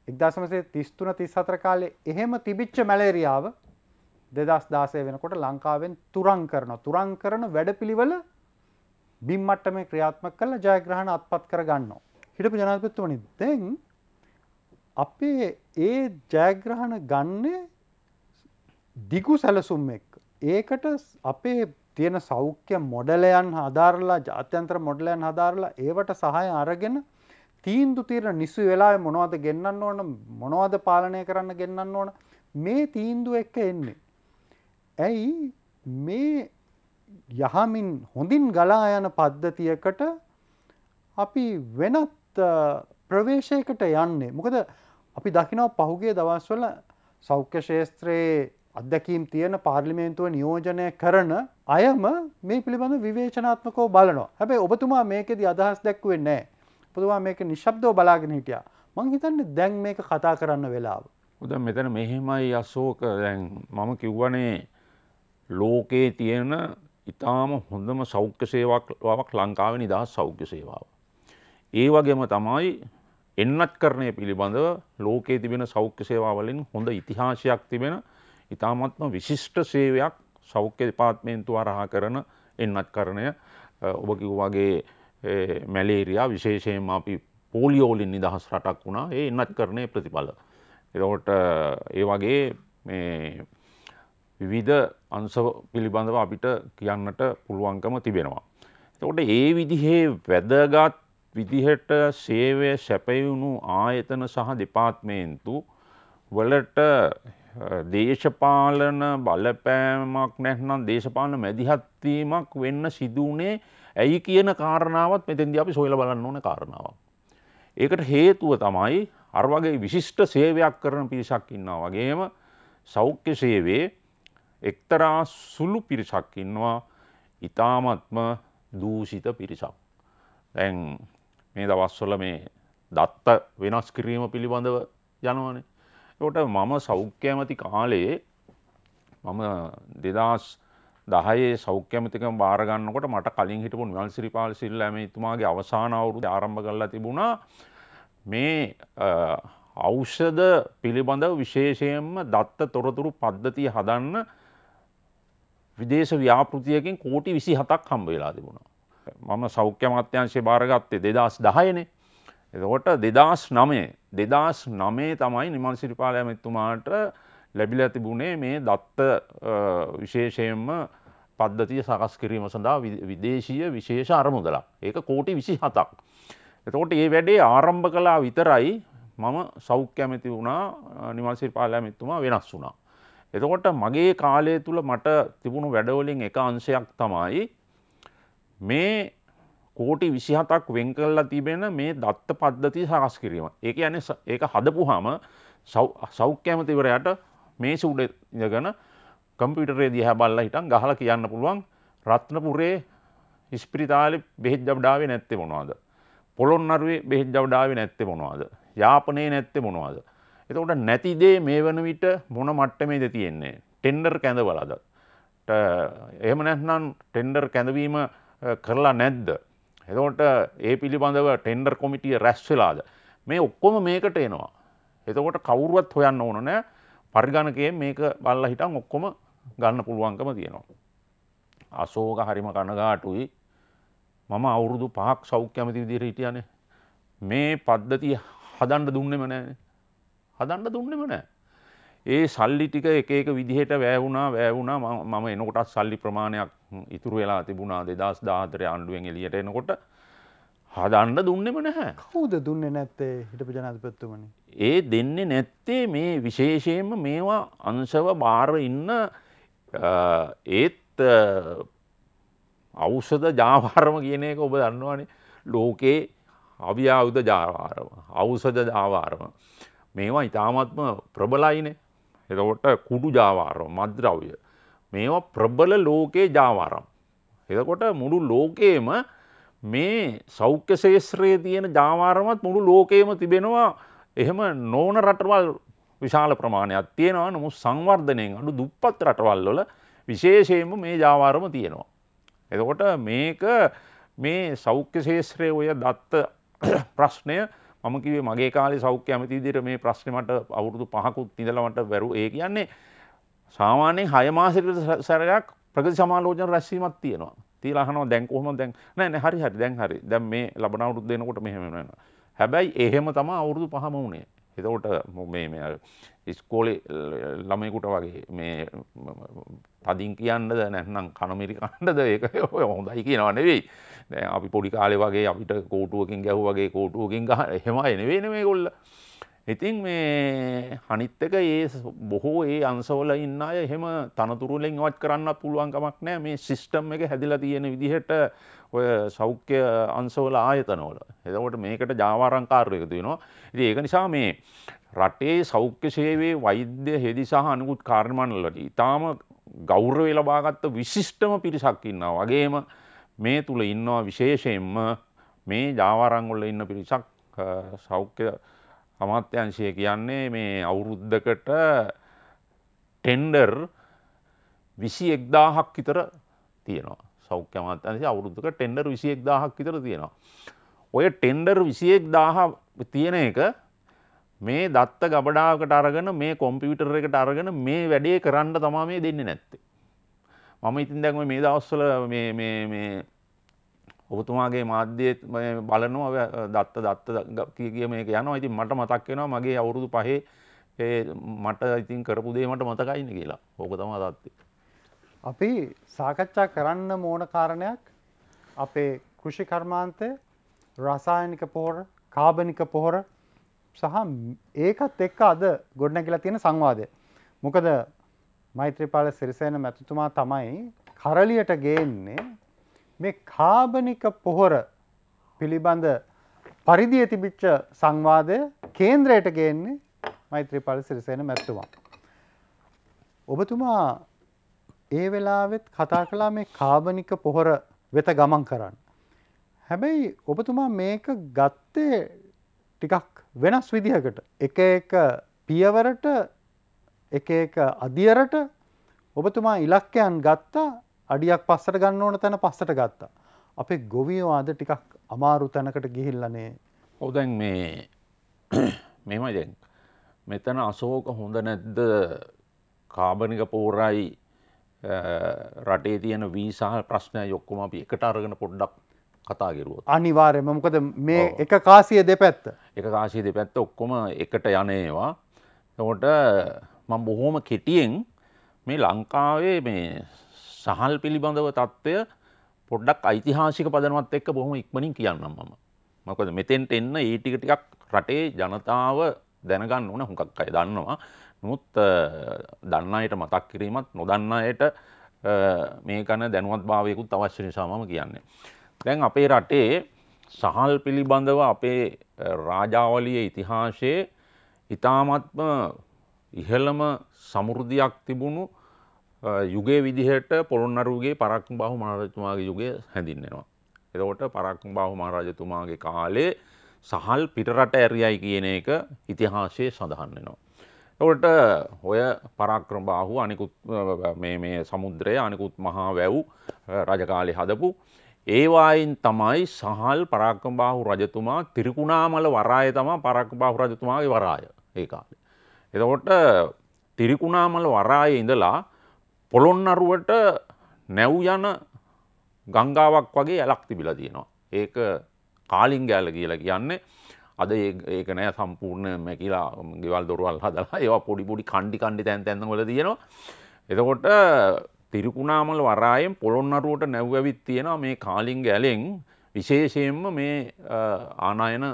එක්දා සමසේ තිස්තුන තිස් හතර කාලේ එහෙම තිබිච්ච මැලේරියාව දෙදස් දාසය වෙනකොට ලංකාවෙන් තුරං කරන තුරං කරන වැඩපිළිවල බිම්මට්ට මේ ක්‍රියාත්ම කල ජයග්‍රහණ අත්පත් කර ගන්නවා. හිටපු ජනාපත්වනි දැන් අපේ ඒ ජයග්‍රහණ ගන්නේ දිගු සැලසුම් එක් ඒකට අපේ තියෙන සෞඛ්‍ය මොඩලයන් හදාරලා ජාත්‍යන්ත්‍ර මොඩලයන් හදාරලා ඒවට සහය අරගෙන තීන්දු තීරණ නිසු වෙලා මොනවද ගෙන්න්න ඕන මොනවද පාලනය කරන්න ගෙන්න්න ඕන මේ තීන්දුව එක්ක එන්නේ ඇයි මේ යහමින් හොඳින් ගලා යන පද්ධතියකට අපි වෙනත් ප්‍රවේශයකට යන්නේ මොකද අපි දකිනව පහුගේ දවස්වල සෞඛ්‍ය ශේත්‍රයේ අත්දැකීම් තියෙන පාර්ලිමේන්තුව නියෝජනය කරන අයම මේ පිළිබඳ විවේචනාත්මකෝ බලනවා හැබැයි ඔබතුමා මේකෙද අදහස් දැක්වෙන්නේ නෑ ඔබතුමා මේක නිශ්බ්දෝ බලාගෙන හිටියා මං හිතන්නේ දැන් මේක කතා කරන්න වෙලාව. උදන් මෙතන මෙහෙමයි අශෝක දැන් මම කිව්වනේ ලෝකයේ තියෙන ඉතාම හොඳම සෞඛ්‍ය සේවාවක් ලංකාවේ නිදහස් සෞඛ්‍ය සේවාව. ඒ වගේම තමයි එන්නත් කරණය පිළිබඳව ලෝකයේ තිබෙන සෞඛ්‍ය සේවාවලින් හොඳ ඉතිහාසයක් තිබෙන ඉතාමත්ම විශිෂ්ට සේවයක් සෞඛ්‍ය දෙපාර්තමේන්තුව හරහා කරන එන්නත් කරණය ඔබ කිව්වාගේ මැලේරියා විශේෂයෙන්ම අපි පෝලියෝලින් නිදහස් රටක් වුණා ඒ එන්නත් කරණය ප්‍රතිඵල. එතකොට ඒ වගේ විවිධ අංශ පිළිබඳව අපිට කියන්නට පුළුවන්කම තිබෙනවා. එතකොට ඒ විදිහේ වැදගත් විදිහට සේවය සැපයුණු ආයතන සහ දෙපාත්මේන්තු වලට දේශපාලන බලපෑමක් නැත්නම් දේශපාලන මැදිහත්වීමක් වෙන්න සිදුනේ ඇයි කියන කාරණාවත් මෙතෙන්දී අපි සොයලා බලන්න ඕන කාරණාවක්. ඒකට හේතුව තමයි අර වගේ විශිෂ්ට සේවයක් කරන පිරිසක් ඉන්නවා වගේම සෞඛ්‍ය සේවයේ එක්තරා සුළු පිරිසක් ඉන්නවා ඉතාමත්ම දූෂිත පිරිසක්. දැන් මේ දවස්වල මේ දත්ත වෙනස් කිරීම පිළිබඳව යනවනේ. ට මම සෞඛ්‍යමති කාලයේ මම දෙදස් දහයේ සෞඛ්‍යමතික භාරගන්නකොට මට කලින් හිටපු නිවල්සිරිපාල සිල්ලම තුමාගේ අවසානවුරු ආරම්භ කරලා තිබුණා මේ ඖෂධ පිළිබඳව විශේෂයෙන්ම දත්ත තොරතුරු පද්ධති හදන්න විදේශ ව්‍යාපෘතියකින් කෝටි විසි හතක් හම්බ වෙලා තිබුණා. මම සෞඛ්‍ය මත්‍යංශය භාරගත්තේ දෙදස් දහයනේ. එතකොට දෙදස් නමේ දෙදස් නමේ තමයි නිමල් සිරිපාල ඇමැත්තුමාට ලැබිල තිබුණේ මේ දත්ත විශේෂයෙන්ම පද්ධතිය සකස් කිරීම සඳහා විදේශීය විශේෂ අරමුදලා ඒක කෝටි විසි හතක්. එතකොට ඒ වැඩේ ආරම්භ කලා විතරයි මම සෞඛ්‍යමැති වුණා නිවල්සිරි පාලෑමැත්තුමා වෙනස් වුණා. එතකොට මගේ කාලය තුළ මට තිබුණු වැඩවලින් එක අංශයක් තමයි මේ කෝටි විසිහතක් වෙන් කරලා තිබෙන මේ දත්ත පද්ධති සකස් කිරීම. ඒක යන ඒක හදපු හම සෞඛ්‍යමතිවරයට මේ සුඩ ඉඳගන කම්පිටරේ දිහ බල්ල හිටන් ගහල කියන්න පුළුවන් රත්නපුරේ ඉස්පිරිතාලි බෙහෙත් ජවඩාවේ නැත්තේ මොනවාද. පොළොන්නරුවේ බෙහෙත් ජවඩාවේ නැත්තේ මොනවාද. යාපනයේ නැත්තේ මොනවාද. එතකොට නැතිදේ මේ වන විට මොන මට්ටමේද තියෙන්නේ ටෙන්ඩර් කැඳ වලද එහෙම නැත්නම් ටෙන්ඩර් කැඳවීම කරලා නැද්ද එතකොට ඒ පිළිබඳව ටෙන්ඩර් කොමිටිය රැස් වෙලාද මේ ඔක්කොම මේකට එනවා එතකොට කවුරුවත් හොයන්න ඕන නෑ පරිගණකයේ මේක බල්ලා හිටන් ඔක්කොම ගන්න පුළුවන්කම තියෙනවා අසෝක හරිම කනගාටුයි මම අවුරුදු පහක් සෞඛ්‍යමති විදිහට හිටියනේ මේ පද්ධතිය හදන්න දුන්නෙම නෑනේ හදන්න දුන්නෙම නෑ. ඒ සල්ලි ටික එක එක විදිහට වැෑවුණා වැෑවුණා මම එනකොටත් සල්ලි ප්‍රමාණයක් ඉතුරු වෙලා තිබුණා දෙදස් දාහතරය ආණ්ඩුවෙන් එලියට එනකොට හදන්න දුන්නෙම නැහැ කවුද දුන්නේ නැත්තේ හිටපු ජනාධිපතිතුමනි. ඒ දෙන්නේ නැත්තේ මේ විශේෂයෙන්ම මේවා අංශව බාර ඉන්න ඒත් අවෂද ජාවාරම කියන එක ඔබ දන්නවානේ ලෝකයේ අවියාවුද ජාවාරම අවසද ජාවාරම. මේවා ඉතාමත්ම ප්‍රබලයිනේ එතකොට කුඩු ජාවාරම් මද්‍රව්ය මේවා ප්‍රබල ලෝකයේ ජාවාරම් එතකොට මුළු ලෝකයේම මේ සෞඛ්‍ය ශේෂත්‍රයේ තියෙන ජාවාරමත් මුළු ලෝකයේම තිබෙනවා එහෙම නෝන රටවල් විශාල ප්‍රමාණයක් තියෙනවා නමුත් සංවර්ධනයෙන් අඩු දුප්පත් රටවල් වල විශේෂයෙන්ම මේ ජාවාරම තියෙනවා එතකොට මේක මේ සෞඛ්‍ය ශේෂත්‍රයේ ඔය දත්ත ප්‍රශ්නය මම කිව්වේ මගේ කාලේ සෞඛ්‍ය ඇමති විදිහට මේ ප්‍රශ්නේ මට අවුරුදු 5කුත් ඉඳලා මට වැරු ඒ කියන්නේ සාමාන්‍යයෙන් 6 මාසයකට සැරයක් ප්‍රගති සමාලෝචන රැස්වීමක් තියෙනවා. තියලා අහනවා දැන් කොහොමද දැන් නෑ නෑ හරි හරි දැන් හරි. දැන් මේ ලබන අවුරුද්ද එනකොට මෙහෙම වෙනවා. හැබැයි එහෙම තමයි අවුරුදු 5ම උනේ. එතකොට මේ ඉස්කෝලි ළමයකුට වගේ මේ තදින් කියන්නද නැත්නම් කනමිරි කණ්ඩද ඒක ඔය හොඳයි කියනවා නෙවෙයි. දැන් අපි පොඩි කාලේ වගේ අපිට කෝටුවකින් ගැහුව වගේ කෝටුවකින් ගහ එහෙමයි නෙවෙයිනේ මේගොල්ලෝ. ඉතින් මේ අනිත් එක ඒ බොහෝ ඒ අංශවල ඉන්න අය එහෙම තනතුරුලෙන් ඉවත් කරන්න පුළුවන් කමක් නැහැ මේ සිස්ටම් එක හැදිලා තියෙන විදිහට ඔය සෞඛ්‍ය අන්සවල ආයතනවල. එදවට මේකට ජාවාරංකාරයක තියෙනවා. ඉති ඒක නිසා මේ රටේ සෞඛ්‍ය සේවේ වෛද්‍ය හෙදි සහ අනිකුත් කාර්මණලට ඉතාම ගෞරවේ ලබාගත්ත විශිෂ්ටම පිරිසක් ඉන්නා වගේම මේ තුළ ඉන්නවා විශේෂයෙන්ම මේ ජාවාරංගොල්ල ඉන්න පිරිසක් සෞඛ්‍ය අමාත්‍යංශය කියන්නේ මේ අවුරුද්ධකට ටෙන්ඩර් විසි එක්දාහක් විතර තියෙනවා. සෞඛ්‍ය අමාත්‍යංශය අවුරුද්දක ටෙන්ඩර් 21000ක් විතර තියෙනවා. ඔය ටෙන්ඩර් 21000 තියෙන එක මේ දත්ත ගබඩාවකට අරගෙන මේ කොම්පියුටර් එකට අරගෙන මේ වැඩේ කරන්න තමයි මේ දෙන්නේ නැත්තේ. මම ඉතින් දැන් මේ දවස්වල මේ මේ මේ ඔබතුමාගේ මාධ්‍යයේ බලනවා දත්ත දත්ත කිය කිය මේක යනවා. ඉතින් මට මතක් වෙනවා මගේ අවුරුදු පහේ ඒ මට ඉතින් කරපු දේ මට මතකයිනේ කියලා. ඕක තමයි තත්ත්වය. අපි සාකච්ඡා කරන්න මෝන කාරණයක් අපේ කෘෂි කර්මාන්තය රසායනික පොහොර කාබනික පොහොර සහ ඒකත් එක්ක අද ගොඩනැගිලා තියෙන සංවාදය. මොකද මෛත්‍රපාල සිරිසයන මැතිතුමා තමයි කරලියට ගේන්නේ මේ කාබනික පොහොර පිළිබඳ පරිදිය තිබිච්ච සංවාදය කේන්ද්‍රයට ගේන්නේ මෛත්‍රපාල සිරිසයන මැත්තුමා. ඔබතුමා ඒ වෙලාවෙත් කතා කලා මේ කාබනික පොහොර වෙත ගමන් කරන්න. හැබැයි ඔබතුමා මේක ගත්තේ ටිකක් වෙනස් විදිහකට එක එක පියවරට එක එක අධියරට ඔබතුමා ඉලක්කයන් ගත්තා අඩියක් පස්සට ගන්න ඕන තැන පස්සට ගත්තා. අපේ ගොවියෝ අද ටිකක් අමාරු තැනකට ගිහිල්ලනේ ඔදැන් මේ මෙමයි දැන් මෙතන අසෝක හොඳ නැද්ද කාබනික පෝරයි රටේ තියන වීසාහල් ප්‍රශ්නය යොක්කොම අපි එකට අරගෙන පොඩ්ඩක් කතාගෙරුවත් අනිවාර්යම මොකද මේ එක කාසිය දෙපැත්ත එක කාසිය දෙපැත්ත ඔක්කොම එකට යනේවා එකොට මම බොහෝම කෙටියෙන් මේ ලංකාවේ මේ සහල් පිළිබඳව තත්ත්වය පොඩ්ඩක් ඓතිහාසික පදනවත් එක්ක බොහොම ඉක්මනින් කියන්නම් මම මොකද මෙතෙන්ට එන්න ඊටික ටිකක් රටේ ජනතාව දැනගන්න ඕන හුඟක් අය දන්නවා. නමුත් දන්න අයට මතක් කිරීමත් නොදන්න අයට මේ කන දැනුවත් භාවයකුත් අවශ්‍ය නිසා මම කියන්නේ. දැන් අපේ රටේ සහල් පිළිබඳව අපේ රාජාවලිය ඉතිහාසයේ ඉතාමත්ම ඉහළම සමෘද්ධියක් තිබුණු යුගයේ විදිහට පොළොන්නරුගේ පරක්කු බාහු මහරජතුමාගේ යුගය හැඳින්වෙනවා. එතකොට පරක්කු බාහු මහරජතුමාගේ කාලේ සහල් පිටරට ඇරියයි කියන එක ඉතිහාසයේ සඳහන් වෙනවා. ඔට ඔය පරාක්‍රම බාහු අනිකුත් මේ සමුද්‍රය අනිකුත් මහා වැව් රජකාලෙ හදපු ඒවායින් තමයි සහල් පරාක්‍රම බාහු රජතුමා තිරිකුණාමල වරාය තමයි පරාක්‍රම බාහු රජතුමාගේ වරාය ඒ කාලේ. එතකොට තිරිකුණාමල වරායේ ඉඳලා පොළොන්නරුවට නැව් යන ගංගාවක් වගේ ඇලක් තිබිලා තියෙනවා. ඒක කාලින් ගෑල්ල කියලා කියන්නේ අද ඒක නෑ සම්පූර්ණ මැකිලා ගෙවල් දොරවල් හදලා ඒවා පොඩි පොඩි කණ්ඩි කණ්ඩි තැන් තැන්වල තියෙනවා එතකොට තිරිකුණාමල වරායෙන් පොළොන්නරුවට නැව් ඇවිත් තියෙනවා මේ කාලින් ගැලෙන් විශේෂයෙන්ම මේ ආනායන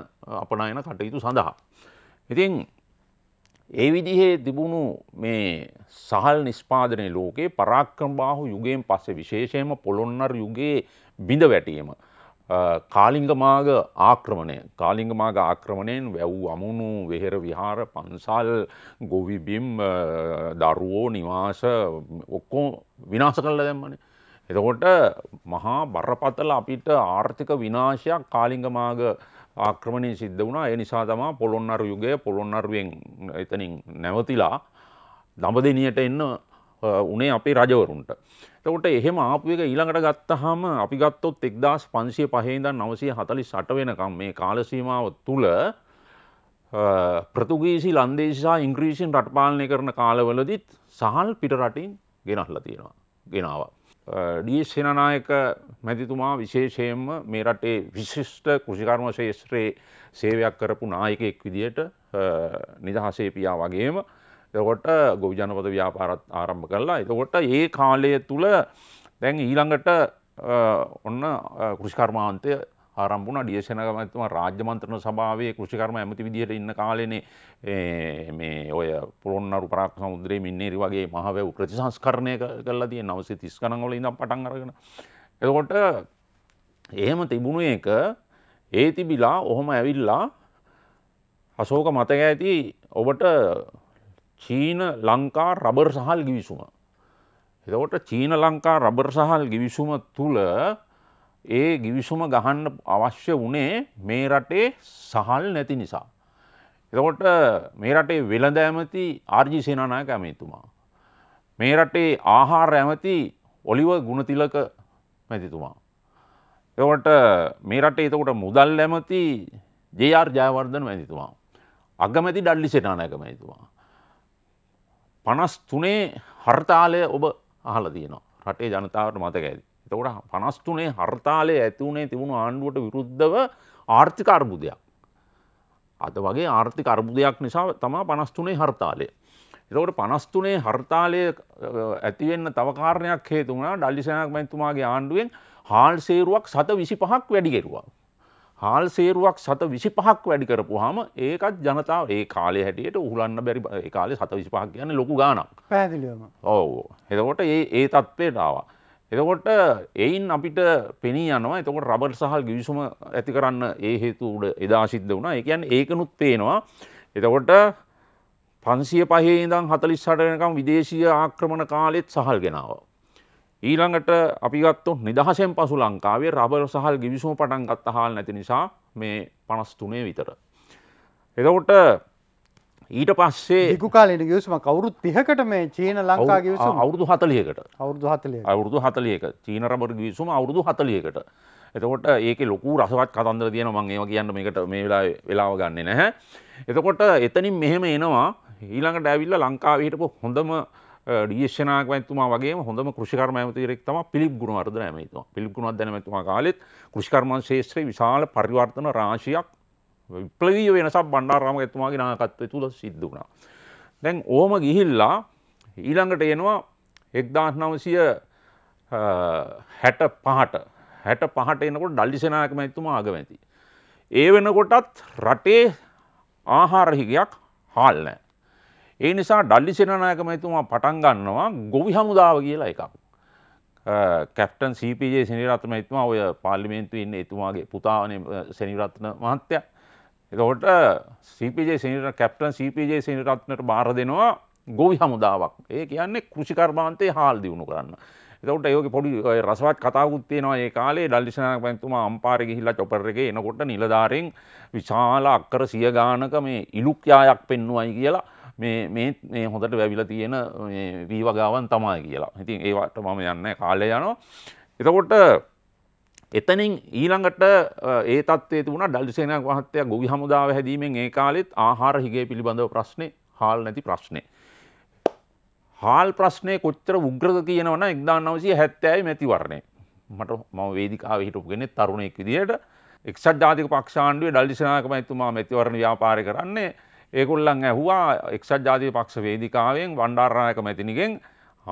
අපනායන කටයුතු සඳහා ඉතින් ඒ විදිහේ තිබුණු මේ සහල් නිස්පාදනය ලෝකයේ පරාක්‍රම බාහු යුගයෙන් පස්සේ විශේෂයෙන්ම පොළොන්නරු යුගයේ බිඳ වැටීම කාලිංගමාග ආක්‍රමණය කාලිංගමාග ආක්‍රමණයෙන් වැව් අමුණු වෙහෙර විහාර පන්සල් ගොවිබිම් දරුවෝ නිවාස ඔක්කෝ විනාස කල්ල දැම්මනේ. එතකොට මහා බරපතල අපිට ආර්ථික විනාශයක් කාලිංගමාග ආක්‍රමණය සිද්ධ වුණා ඒ නිසා තමා පොළොන්නරු යුගය පොළොන්නරුවෙන් එතනින් නැවතිලා දඹ දෙනියට එන්න උනේ අපේ රජවරුන්ට. තකොට එහෙම ආපු එක ඊළඟට ගත්තහම අපි ගත්තොත් එක්දස් පන්සිය පහහින්දන් නවසය හතලි සට වෙනකම් මේ කාලසීමාව තුළ ප්‍රතුගීසි ලන්දේශසා ඉංග්‍රීසින් රටපාලනය කරන කාලවලදිත් සහල් පිට රටින් ගෙනහල තියෙනවා ගෙනවා. ඩස් සෙනනායක මැතිතුමා විශේෂයෙන්ම මේ රටේ විශිෂ්ට කෘෂිකර්ම ශේෂත්‍රයේ සේවයක් කරපු නායකෙක් විදියට නිදහසේපියා වගේම එකොට ගොවිජනපද ව්‍යාපාරත් ආරම්භ කරලා එතකොට ඒ කාලය තුළ දැන් ඊළඟට ඔන්න කෘෂිකර්මාන්තය ආරම්භුණ ඩියසනගමතුම රාජ්‍යමන්ත්‍රන සභාවේ කෘෂිකර්ම ඇමති විදිහට ඉන්න කාලනේ මේ ඔය පොළොන්නරු පරාක් සමුද්‍රයේ මින්නේරි වගේ මහවැව් ප්‍රතිසංස්කරණය කරලා තියෙන නවසේ තිස් ගණන්වල ඉඳන් පටන් අරගෙන එතකොට එහෙම තිබුණු එක ඒ තිබිලා ඔහොම ඇවිල්ලා අශෝක මතක ඇති ඔබට චීන ලංකා රබර් සහල් ගිවිසුම. එතකොට චීන ලංකා රබර් සහල් ගිවිසුම තුළ ඒ ගිවිසුම ගහන්න අවශ්‍ය වනේ මේ රටේ සහල් නැති නිසා. එතකොට මේ රටේ වෙළඳ ඇමති ආර්ජි සේනානායක ඇමේතුමා. මේ රටේ ආහාර ඇමති ඔලිව ගුණතිලක මැතිතුමා. එවට මේ රටේ එතකොට මුදල් ඇමති ජයාර් ජයවර්ධන මැතිතුමා. අගමැති ඩල්ලි සේනානායක මැතිතුමා. පනස්තුනේ හර්තාලය ඔබ අහල තියනවා රටේ ජනතාවට මතක ඇති. එතකොට පනස්තුනේ හර්තාලය ඇතිවුණේ තිබුණු ආණ්ඩුවට විරුද්ධව ආර්ථික අර්බුදයක්. අද වගේ ආර්ථික අර්බුදයක් නිසා තමා පනස්තුනේ හර්තාලය. එතකොට පනස්තුනේ හර්තාලය ඇතිවෙන්න තවකාරණයක් හේතුුණා ඩල්ලිසනක් මැතුමාගේ ආණ්ඩුවෙන් හාල් සේරුවක් සත විසි පහක් වැඩිගෙරුවා. හාල් සේරුවක් සත විසි පහක් වැඩි කරපු හම ඒකත් ජනතාව ඒ කාලේ හැටියට උහුලන්න බැරි කාලේ සත විසි පහක් කියන්න ලොකු ගානක් පැදිලියම ඕ එතකොට ඒ ඒ තත්ත්වයට ආවා. එතකොට එයින් අපිට පෙනී යනවා එතකොට රබර් සහල් ගිවිසුම ඇති කරන්න ඒ හේතු උඩ එදා සිද්ධ වුණා ඒ කියන්නේ ඒකනුත් පේනවා එතකොට පන්සිය පහේ ඉඳන් හතලිස් හට වෙනකම් විදේශීය ආක්‍රමණ කාලෙත් සහල් ගෙනාවා ඊළඟට අපිගත්තු නිදහසෙන් පසු ලංකාවේ රබර සහල් ගිවිසුම පටන් ගත්ත හාල් නැති නිසා මේ පනස්තුනේ විතර. එතකොට ඊට පස්සේ කුකාලට ගිවසම කවුරුත් තිහකට මේ චීන ලංකා ගිවසම අවුරදු හතලියකට අවුරදු හතලිය අවුරදු හතලියක චීන රබර ගිවිසුම අවුරදු හතලියකට එතකොට ඒක ලොකු රසවත් කතන්දර තියෙන මං ඒව කියන්න මේකට මේ වෙලා වෙලාව ගන්න නැහැ. එතකොට එතනින් මෙහෙම එනවා ඊළඟට ඇවිල්ල ලංකාව හිටපු හොඳම ඩේෂන ඇතුමා වගේ හොඳම කෘෂිකර්ම ඇමතිරෙක් තම පිළිප් ගුණ අර්ධන ඇමතුවා පිළිප් ගුණත් දැනමතුමා කාලෙත් කෘෂිකර්මන් ශේත්‍රයේ විශාල පරිවර්තන රාශියක් විප්ලවීය වෙනසක් බණ්ඩාරාම ඇතුමාගේ නායකත්වය තුල සිද්ධ වුණා. දැන් ඕම ගිහිල්ලා ඊළඟට එනවා 1965ට 65ට එනකොට ඩල්ලිසේ නායක මැතිතුමා ආගමැති. ඒ වෙනකොටත් රටේ ආහාර හිගයක් හාල් නැහැ. ඒ නිසා ඩල්ලි සිරනායකමතුමා පටන් ගන්නවා ගොවි හමුදාව කියලා එකක්. කැප්ටන් සපජ සිනිරත්ම එතුමා ඔය පාලිමේන්තු ඉන්න එතුමාගේ පුතාවන සැනිරත්න මහත්තය. එතකොට සපජ සිනිර කැප්ටන් සපජ සිනිරත්නට බාර දෙනවා ගොවි හමුදාවක් ඒ කියන්නේ කෘෂිකර්මාන්තය හාල් දියුණු කරන්න. එතකොට ඒක පොඩි රසවත් කතාවකුත් තියෙනවා ඒ කාලේ ඩල්ලිසනායක මහත්මයා අම්පාරේ ගිහිල්ලා චොපර් එකේ එනකොට නිලධාරීන් විශාල අක්කර සිය ගානක මේ ඉලුක් යායක් පෙන්නුවයි කියලා මේ හොඳට වැැවිල තියෙන වී වගාවන් තමයි කියලා ඉතින් ඒවට මම යන්න කාලය යනවා එතකොට එතනින් ඊළඟට ඒ තත්ේ තුන ඩල්සේනයක් වහත්තය ගොවි හමුදාව හැදීමෙන් ඒ කාලෙත් ආහාර හිගේ පිළිබඳව ප්‍රශ්නය හාල් නැති ප්‍රශ්නය හාල් ප්‍රශ්නය කොච්චර උග්‍රත තියෙනවන එක්දාන්න අවසිය හැත්තෑයි මැතිවරණය මට ම වේදිකාව හිටපුගෙන තරුණෙක් විදියට එක්සත් ජාතික පක්ෂාණ්ඩුවේ ඩල්ලිසනාකම ඇතුමා මැතිවරණ ව්‍යාපාරය කරන්නේ ඒකුල්ලන් ඇහුවා එක්සත් ජාති පක්ෂ වේදිකාවෙන් වණ්ඩාරනායක මැතිනිගෙන්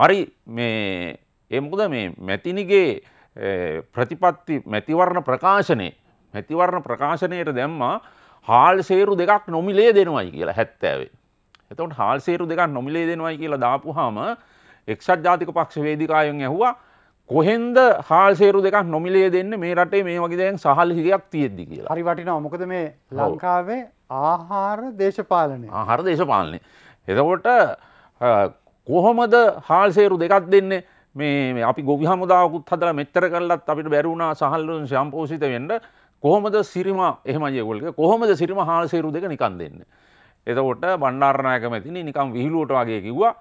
හරි මේ එමුද මේ මැතිනිගේ ප්‍රතිපත්ති මැතිවරණ ප්‍රකාශනය මැතිවරණ ප්‍රකාශනයට දැම්මා හාල් සේරු දෙකක් නොමිලේ දෙනවයි කියලා හැත්තෑවේ. එතවට හාල් සේරු දෙකක් නොමිලේ දෙනවයි කියලා දාපුහාම එක්සත් ජාතික පක්ෂ වේදිකායෙන් ඇහුවා කොහෙන්ද හාල්සේරු දෙකක් නොමිලේ දෙන්න මේ රටේ මේ වගේ දැන් සහල් හිරයක් තියෙද්දි කියලා. හරි වටිනවා මොකද මේ ලංකාවේ ආහාර දේශපාලනය ආහාර දේශපාලනය. එතකොට කොහොමද හාල්සේරු දෙකක් දෙන්නේ මේ අපි ගොවි හමුදාවකුත් හදලා මෙච්චර කරලත් අපිට බැරිවුණා සහල්ලුන් සම්පෝෂිත වෙන්න කොහොමද සිරිම එහෙමයි ඒගොල්ලෝ කොහොමද සිරිම හාල්සේරු දෙක නිකන් දෙන්නේ. එතකොට බණ්ඩාරනායක මැතිනි නිකන් විහිළුවට වගේ කිව්වා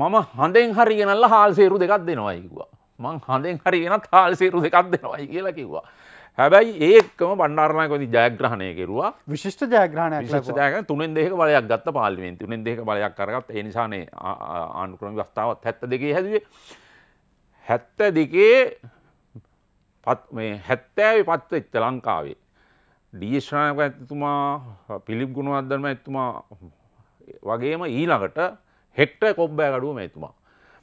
මම හඳෙන් හරි ගෙනල්ලා හාල්සේරු දෙකක් දෙනවයි කිව්වා. මං හඳෙන් හරි ගෙනත් හාල්සේරු දෙකක් දෙනවයි කියලා කිව්වා. හැබැයි ඒකම බණ්ඩාරනායකවති ජයග්‍රහණය කෙරවා විශිෂ්ට ජයග්‍රහණ විශෂ ජයක තුනෙන් දෙක බලයක් ගත්ත පාලිමෙන් තුනෙන් දෙක බලයක් කරගත් එනිසානේ ආණුක්‍රම වස්ථාවත් හැත්ත දෙකේ හැදුවේ හැත්ත දෙකේ පත් මේ හැත්තෑවි පත්වෙච්ච ලංකාවේ ඩීශ්නායක ඇතුමා පිළිප් ගුණුවදදරම ඇතුමා වගේම ඊළඟට හෙක්ට කොබ්බෑ ගඩුව ඇතුමා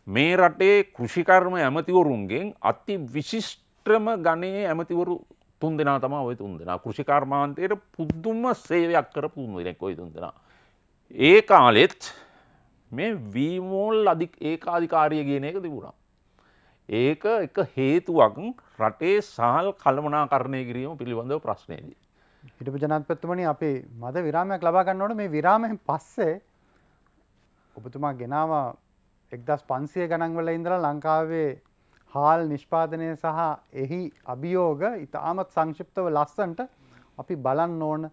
මේ රටේ කෘෂිකර්ම ඇමතිවරුන්ගෙන් අති විශිෂ්ට්‍රම ගණයේ ඇමතිවරු තුන් දෙනා තමා ඔය තුන් දෙනා කෘෂිකාර්මාන්තයට පුද්දුම සේවයක් කර පුුණු දෙනෙක් ඔය තුන් දෙෙන. ඒ කාලෙත් මේ වීමෝල් අධික් ඒකාධිකාරය කියන එක තිබුණා. ඒක එක හේතුවක් රටේ සහල් කළමනා කරණය කිරීම පිළිබඳව ප්‍රශ්නයදී. හිටපු ජනත්පත්තුමනි අපේ මද විරාමයක් ලබාගන්නවට මේ විරාමයෙන් පස්සේ ඔබතුමා ගෙනාව එක්දස් පන්සිය ගණන්වල ඉඳලා ලංකාවේ හාල් නිෂ්පාදනය සහ එහි අභියෝග ඉතාමත් සංශිප්තව ලස්සන්ට අපි බලන්න ඕන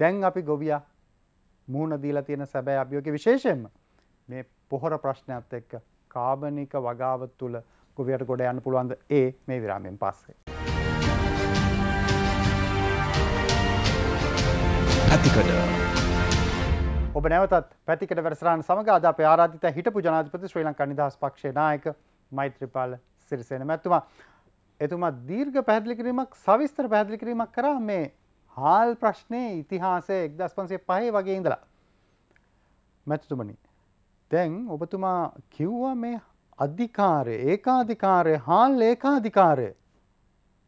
දැන් අපි ගොවිය මුහුණ දීලා තියෙන සැබෑ අභියෝග විශේෂයෙන්ම මේ පොහොර ප්‍රශ්නයත් එක්ක කාබනික වගාව තුළ ගොවියට ගොඩ යන්න පුළුවන්ද ඒ මේ විරාමයෙන් පස්සේ. ඇතිකට. ඔබ නැවතත් පැතිකට වැරසරන් සමඟ අද අප ආරාධිත හිටපු ජනාධිපති ශ්‍රී ලංකා නිදහස් පක්ෂේ නායක මෛත්‍රීපාල සිරිසේන මැතුමා එතුමා දීර්ඝ පැදිලි කිරීමක් සවිස්තර පැදිලි කිරීමක් කර මේ හාල් ප්‍රශ්නය ඉතිහාසය එක්දස් පන්සේ පහේ වගේ ඉඳලා. මැතුතුමනි. තැන් ඔබතුමා කිව්වා මේ අධිකාරය ඒකාධිකාරය හාල් ඒකාධිකාරය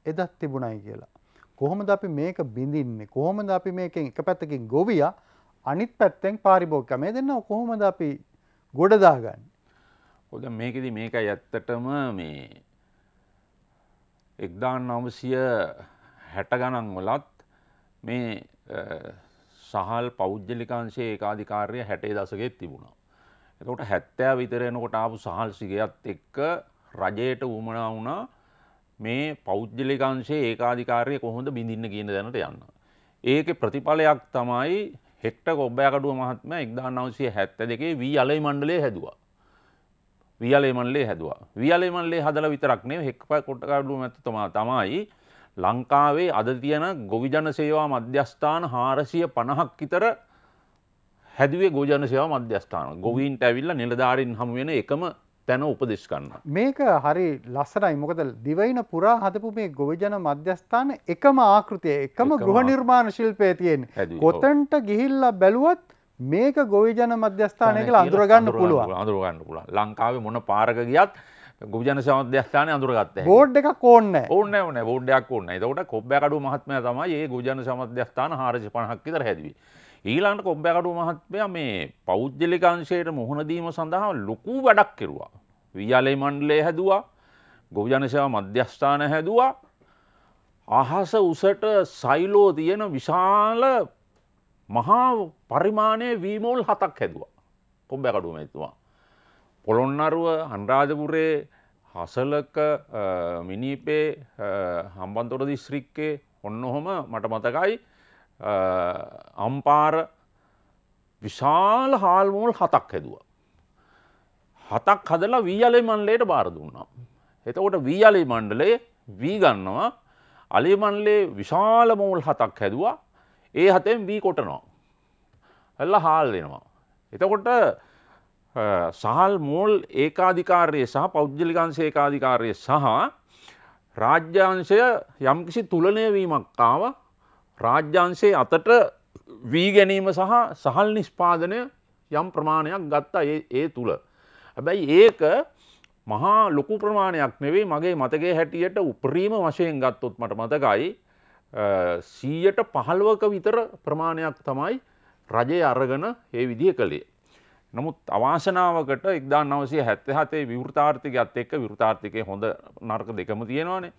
එදත් තිබුණයි කියලා. කොහොමද අපි මේක බිඳින්නේ කොහොමද අපි මේකෙන් එක පැත්තකින් ගොවිය අනිත් පැත්තෙන් පාරිභෝගික මේ දෙන්න කොහොමද අපි ගොඩදාගන්න. කොද මේකෙදි මේකයි ඇත්තටම මේ එක්දාන් නවසිය හැට ගණන් වලත් මේ සහල් පෞද්ගලිකාංශයේ ඒකාධිකාරය හැටේ දසකෙත් තිබුණා. එතකොට හැත්තෑ විතරෙනකොට ආපු සහල් සිගයත් එක්ක රජයට වුමනා වුණා මේ පෞද්ගලිකාංශයේ ඒකාධිකාරය කොහොඳ බිඳින්න කියන දැනට යන්න. ඒක ප්‍රතිඵලයක් තමයි හෙක්ට ගොබ්බෑකඩුව මහත්ම එක්දාන් නවසිය හැත්ත දෙකේ වී අලයි මණ්ඩලේ හැදවා. වියලේමල්ලේ හැදවා. වියලේමල්ලේ හදල විතරක්නේ හෙක්ප කොට්ටකාඩු ඇතතුමා තමයි ලංකාවේ අද තියෙන ගොවිජන සේවා මධ්‍යස්ථාන හාරසිය පණහක් විතර හැදුවේ ගෝජන සේවා මධ්‍යස්ථාන ගොවීන්ට ඇවිල්ල නිලධාරින් හමුවෙන එකම තැන උපදෙස් කන්න. මේක හරි ලස්සරයි මොකද දිවයින පුරා හදපු මේ ගොවිජන මධ්‍යස්ථාන එකම ආකෘතිය එකම ගෘහ නිර්මාණ ශිල්පය තියෙන් කොතන්ට ගිහිල්ල බැලුවත් මේක ගොවිජන මධ්‍යස්ථානය කියලා අඳුරගන්න පුළුව අඳුරගන්න පුළ ලංකාවේ මොන පාරක ගියත් ගුජන සමධ්‍යස්ථාන අඳුරගත්ත බෝඩ් එකක් ඕන්න ඕන්න ඕන බෝඩ්ඩයක් ඕන්න එතකොට කොබ්බැකඩු මහත්මය තමයි ඒ ගුජන සමධ්‍යස්ථාන හාරජ පණහක්කිතර හැදවී. ඊලාන්ට කොබ්බැකඩු මහත්මය මේ පෞද්ජලිකංශයට මුහුණදීම සඳහා ලොකු වැඩක් කෙරවා. වියලේ මණ්ඩලේ හැදවා ගොවිජනසව මධ්‍යස්ථාන හැදවා අහස උසට සයිලෝ තියෙන විශාල මහා පරිමාණය වීමෝල් හතක් හැදවා කොම්බැකඩුම එතුවා. පොළොන්නරුව හන්රාජපුරේ හසලක මිනීපේ හම්බන්තොට දිස්ශ්‍රික්කේ ඔන්න ඔහොම මට මතකයි අම්පාර විශාල හාල්මෝල් හතක් හැදවා. හතක් හදලා වීයලේ මන්ලේට බාර දුන්නා. එතකොට වීයලේ මණ්ඩලේ වී ගන්නවා අලිමන්ලේ විශාල මෝල් හතක් හැදවා ඒ හතෙන් වී කොටනවා. ඇල්ල හාල් දෙනවා. එතකොට සහල් මෝල් ඒකාධිකාරය සහ පෞද්ගලිකන්සේ ඒකාධිකාරය සහ රාජ්‍යංශය යම්කිසි තුලනය වීමක් ආව රාජ්‍යංශයේ අතට වී ගැනීම සහ සහල් නිෂ්පාදනය යම් ප්‍රමාණයක් ගත්තා ඒ තුළ. හැබැයි ඒක මහා ලොකු ප්‍රමාණයක් නෙවෙයි මගේ මතගේ හැටියට උපරීම වශයෙන් ගත්තොත් මට මතකයි සීයට පහළුවක විතර ප්‍රමාණයක් තමයි රජය අරගන ඒ විදිහ කළේ. නමුත් අවාශනාවකට එක්දා නවසේ හැත්ත හතේ විවෘතාර්ථිකයක්ත් එක්ක විෘතාර්ථිකය හොඳ නර්ක දෙකම තියෙනවානේ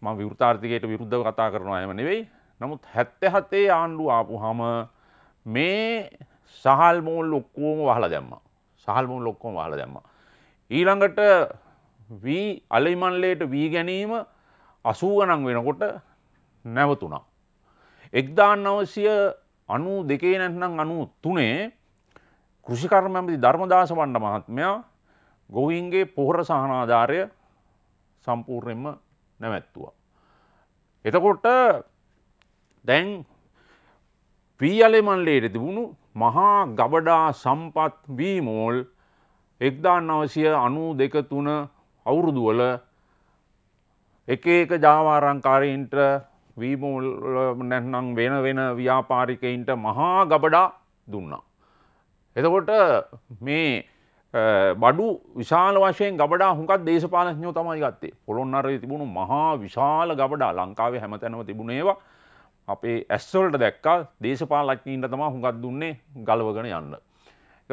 ම විෘතාර්ථිකයට විරුද්ධ කතා කරනවා එම නෙවෙයි නමුත් හැත්ත හතේ ආණ්ඩු ආපු හම මේ සහල්මෝල් ලොක්කෝම වහල දැම්ම සහල්මෝල් ලොක්කෝම වහල දැම්ම. ඊළඟට වී අලයිමන්ලේට වී ගැනීම අසූුවනං වෙනකොට නැවතුණා. එක්දාන් නවසිය අනු දෙකේ නැත්නම් අනු තුනේ කෘෂිකර්මඇමති ධර්මදාස වණ්ඩ මහත්මයා ගොවින්ගේ පොහොර සහනාධාරය සම්පූර්ණයෙන්ම නැවැත්තුවා. එතකොට දැන් පීයලෙමල්ලේට තිබුණු මහා ගබඩා සම්පත් වීමෝල් එක්දාන් අවසිය අනු දෙක තුන අවුරුදුවල එක එක ජාවාරංකාරයන්ට වීමූල් නැත්නම් වෙන වෙන ව්‍යාපාරිකයින්ට මහා ගබඩා දුන්නා. එතකොට මේ බඩු විශාල වශයෙන් ගබඩා හුඟක් දේශපාලඥයෝ තමයි ගත්තේ. පොළොන්නරුවේ තිබුණු මහා විශාල ගබඩා ලංකාවේ හැමතැනම තිබුණේවා. අපේ ඇස්වලට දැක්කා දේශපාලඥයින්ට තමයි හුඟක් දුන්නේ ගලවගෙන යන්න.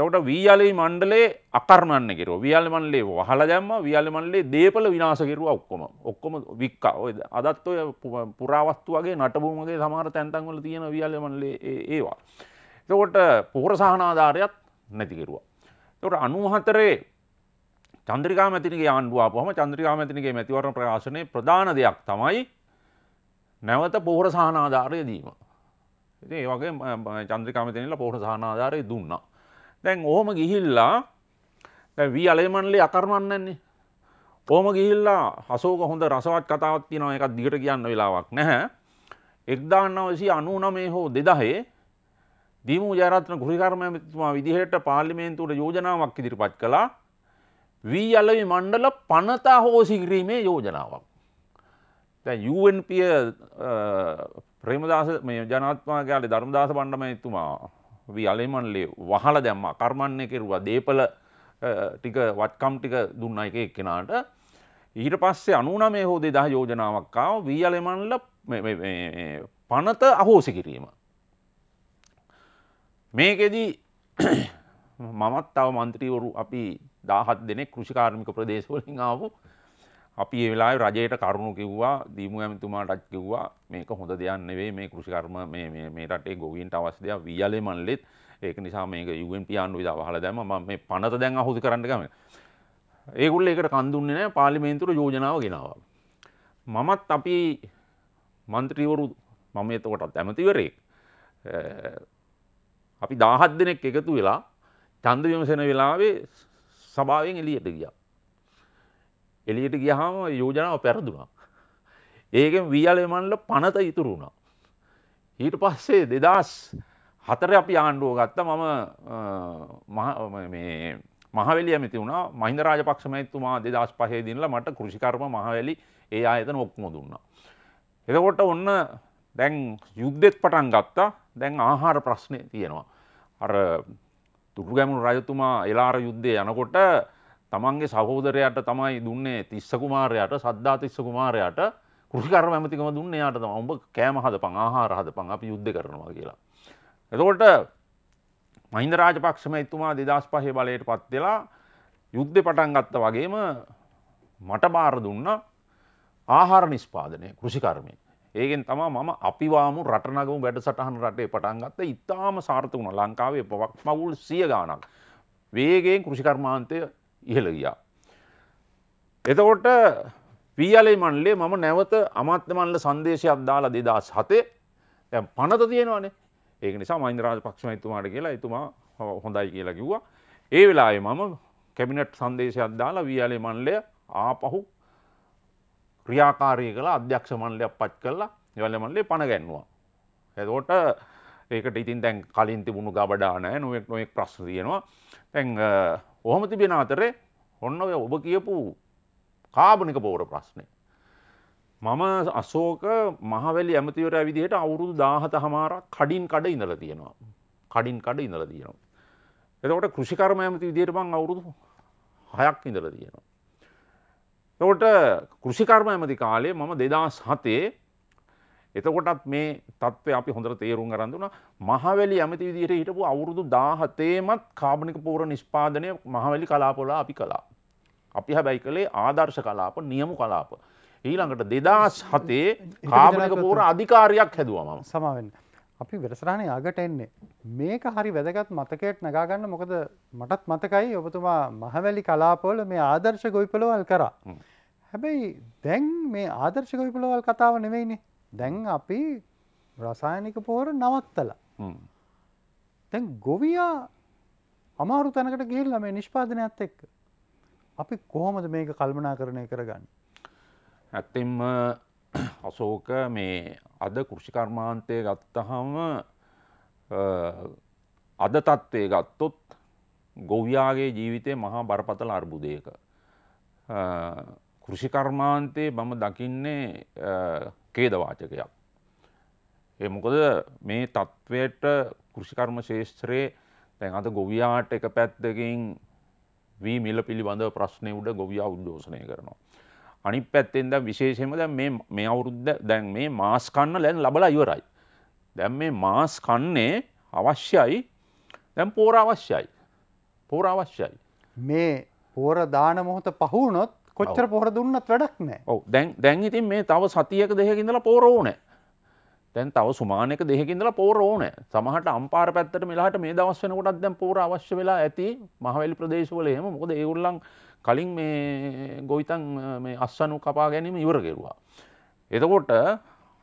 එකට වීයාලේ මණ්ඩලේ අකරණන්න කෙර වියල් මන්ලේ වහල දැම්ම වියල් මන්ලේ දේපල විනාසකිරුව ඔක්කොම ඔක්කොම වික්කා ඔය අදත් ඔය පුරාවස්තු වගේ නටබුමගේ සමහර තැන්තන්වල තියෙන වියල් මන්ලේ ඒවා. එතකොට පොහොර සහනාධාරයත් නැතිකිරුවා. එතකොට අනුහතරේ චන්ද්‍රිකා මැතිනිගේ ආණ්ඩුවාපුහම චන්ද්‍රිකා මැතිනිගේ මැතිවරණ ප්‍රකාශනය ප්‍රධාන දෙයක් තමයි නැවත පොහොර සහනාධාරය දීම. ඉතින් ඒ වගේ චන්ද්‍රිකා මැතිනිලා පොහොර සහනාධාරය දුන්නා. දැන් ඕහම ගිහිල්ලා දැ වී අලේමන්ලේ අකරමන්නන්නේ ඕම ගිල්ලා හසෝක හොඳ රසවත් කතාවත් තියෙනවා එකක් දිගට කියන්න වෙලාවක් නැහැ එක්දාන්නවසි අනුනමේ හෝ දෙදහේ දීමූ ජයරත්න ගෘිකර්මයතුමා විදිහට පාර්ලිමේන්තුවට යෝජනාවක් ඉදිරිපත් කළා වී අල්ලවි මණ්ඩල පනතා හෝසිකිරීමේ යෝජනාවක් යුවන්පිය ප්‍රේමදාස මේ ජනත්මාගයාලේ ධර්මදාස බණ්ඩම එතුමා අපි අලෙමන්ලේ වහල දැම්ම කර්මණය කෙරුවා දේපල ටික වටකම් ටික දුන්න එක එක්කෙනාට ඊට පස්සේ අනුනමේ හෝ දෙදහ යෝජනාවක්කාව වී අලෙමන්ල පනත අහෝසි කිරීම. මේකෙදී මමත් තව මන්ත්‍රීවරු අපි දාහත් දෙනෙක් කෘෂිකාර්මික ප්‍රදේශවලින් ආපු අපි ඒ වෙලාවේ රජයට කරුණු කිව්වා දීමු ඇමතුමාටත් කිව්වා මේක හොඳ දෙයක් නෙවෙයි මේ කෘෂිකර්ම මේ මේ මේ රටේ ගොවීන්ට අවශ්‍ය දෙයක් වීයලේ මල්ලෙත් ඒක නිසා මේක UN පියාණ්ඩු විදිහට වහලා දැම්ම මම මේ පනත දැන් අහුසු කරන්න ගමන. ඒගොල්ලෝ ඒකට කන් දුන්නේ නැහැ පාර්ලිමේන්තුවට යෝජනාව ගෙනාවා. මමත් අපි മന്ത്രിවරු මම එතකොටත් ඇමතිවරයෙක් අපි 17 දෙනෙක් එකතු වෙලා ඡන්ද විමසන වෙලාවේ සභාවෙන් එළියට ගියා. එලියට ගියහම යෝජනාව පැරදුනා. ඒකෙන් වීයලේ මණ්ඩල පනත ඉතුරු වුණා. ඊට පස්සේ දෙදස් හතර අපි ආණ්ඩුව ගත්ත මම මහවැලි ඇමති වුණා මහින්ද රාජපක්ෂ මැතිතුමා 2005 දිනලා මට කෘෂිකර්ම මහවැලි ඒ ආයතන ඔක්කොම දුන්නා. එතකොට ඔන්න දැන් යුද්ධෙත් පටන් ගත්තා දැන් ආහාර ප්‍රශ්නය තියෙනවා. අර තුරු ගැමුණු රජතුමා එලාර යුද්ධය යනකොට තමන්ගේ සහෝදරයට තමයි දුන්නේ තිස්සකුමාරයට සද්ධා තිස්සකුමාරයට කෘෂිකර ඇමතිකම දුන්න යාට තම උඹ කෑම හද පං ආහාර හද පං අපි යුද්ධ කරනවා කියලා. එතකොට මහින්ද රාජපක්ෂ මැතිතුමා දෙදස් පහේ බලයට පත් වෙලා යුද්ධ පටන් ගත්ත වගේම මට බාර දුන්න ආහාර නිස්පාදනය කෘෂිකර්මය. ඒගෙන් තමා මම අපිවාමු රටනගමු වැඩසටහන රටේ පටන් ගත්ත ඉතාම සාර්ථ වුණ ලංකාවේ පවක් මවුල් සිය ගානක්. වේගෙන් කෘෂිකර්මාන්තය ඉහළ ගියා. එතකොට වීයාලේ මණ්ඩලේ මම නැවත අමාත්‍ය මණ්ඩල සංදේශයක් දාලා 2007 දැන් පනත තියෙනවානේ. ඒක නිසා මහින්ද රාජපක්ෂ මහත්මයාට කියලා එතුමා හොඳයි කියලා කිව්වා. ඒ වෙලාවේ මම කැබිනට් සංදේශයක් දාලා වීයාලේ මණ්ඩලය ආපහු ක්‍රියාකාරී කළා අධ්‍යක්ෂ මණ්ඩලයක් පත් කළා. වීයාලේ මණ්ඩලේ පණ ගැන්නුවා. එතකොට ඒකට ඉතින් දැන් කලින් තිබුණු ගබඩා නැහැ නොයෙක් නොයෙක් ප්‍රශ්න තියෙනවා. දැන් ඔහොම තිබෙන අතරේ ඔන්න ඔය ඔබ කියපු කාබනික පෝර ප්‍රශ්නය. මම අසෝක මහවැලි ඇමතිවර විදිහට අවුරුදු දාහත හමාරක් කඩින් කඩ ඉඳල තියෙනවා. කඩින් කඩ ඉඳල තියෙනවා. එතකොට කෘෂිකර්ම ඇමති විදිහට මං අවුරුදු හයක් ඉඳල තියෙනවා. එතකොට කෘෂිකර්ම ඇමති කාලේ මම දෙදා සතේ එතකොටත් මේ තත්ත්වය අපි හොඳට තේරුම් අරන්දුන මහවැලි ඇමති විදිහට හිටපු අවුරුදු දාහතේමත් කාබනික පූර නිෂ්පාදනය මහවැලි කලාපොලා අපි කලා. අපි හැබැයි කළේ ආදර්ශ කලාප නියමු කලාප. ඊළඟට දෙදස් හතේ කාබනක පූර අධිකාරයක් හැදුවම සමාවෙන්න. අපි වෙරසරහණය අගට එන්නේ. මේක හරි වැදගත් මතකයට නගාගන්න මොකද මටත් මතකයි ඔබතුමා මහවැලි කලාපොල මේ ආදර්ශ ගොයිපලවල් කරා. හැබැයි දැන් මේ ආදර්ශ ගොයිපලවල් කතාව නෙවෙයිනේ දැන් අපි රසායනික පෝර නවත්තල තැන් ගොවයා අමාරු තැනකට ගිල්ල මේ නිෂ්පාදනයක්ත් එක්ක අපි කොහොමද මේක කල්මනා කරණය කරගන්න ඇත්තෙම අසෝක මේ අද කෘෂිකර්මාන්තය ගත්තහම අද තත්ත්වය ගත්තොත් ගොවයාගේ ජීවිතය මහා බරපතල අර්බුදයක. කෘෂිකර්මාන්තයේ බම දකින්නේ ඛේදවාචකයක්. ඒ මොකද මේ තත්ත්වයට කෘෂිකර්ම ශේෂත්‍රයේ දැන් අද ගොවියාට එක පැත්තකින් වී මිල පිළිබඳව ප්‍රශ්නය උඩ ගොවියා උද්ඝෝෂණය කරනවා. අනි පැත්තෙන් දැ විශේෂම දැ මේ අවුරුද්ද දැන් මේ මාස්කන්න ලැන් ලබලා ඉවරයි. දැන් මේ මාස් කන්නේ අවශ්‍යයි දැම් පෝර අවශ්‍යයි. පෝර අවශ්‍යයි. මේ පෝර දාන මොහොත පහුවනොත් කොච්චර පොහර දුන්නත් වැඩක් නෑ ඔව දැන් දැන් ඉතින් මේ තව සතියක දෙහකින්දලා පෝර ඕනෑ දැන් තව සුමානක දෙහකින්දලා පෝර ඕනෑ සමහට අම්පාර පැත්තට මෙලාට මේ දවස් වෙනකොටත් දැන් පෝර අවශ්‍ය වෙලා ඇති මහවැලි ප්‍රදේශවල එහෙම මොකද ඒගොල්ලන් කලින් මේ ගොවිතන් මේ අස්සනු කපා ගැනීම ඉවර කෙරුවා එතකොට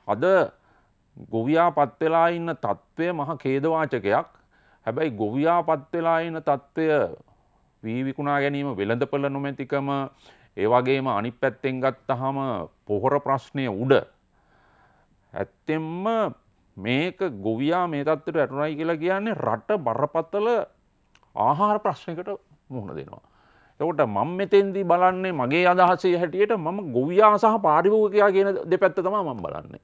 අද ගොවියා පත්වෙලා ඉන්න තත්ත්වය මහ කේදවාචකයක් හැබැයි ගොවියා පත්වෙලා ඉන්න තත්ත්වය වී විකුණා ගැනීම වෙළඳපළ නොමැතිකම ඒවගේම අනි පැත්තෙන් ගත්තහම පොහොර ප්‍රශ්නය උඩ ඇත්තෙම්ම මේක ගොවයා මේ තත්වට ඇටුනයි කියලා කියන්නේ රට බරපත්තල ආහාර ප්‍රශ්නකට මුහුණ දෙනවා. එකට මං මෙතෙන්දී බලන්නේ මගේ අදහසේ හැටියට මම ගොවයා සහ පාරිභෝගකයා කියන දෙපැත්ත තමා මං බලන්නේ.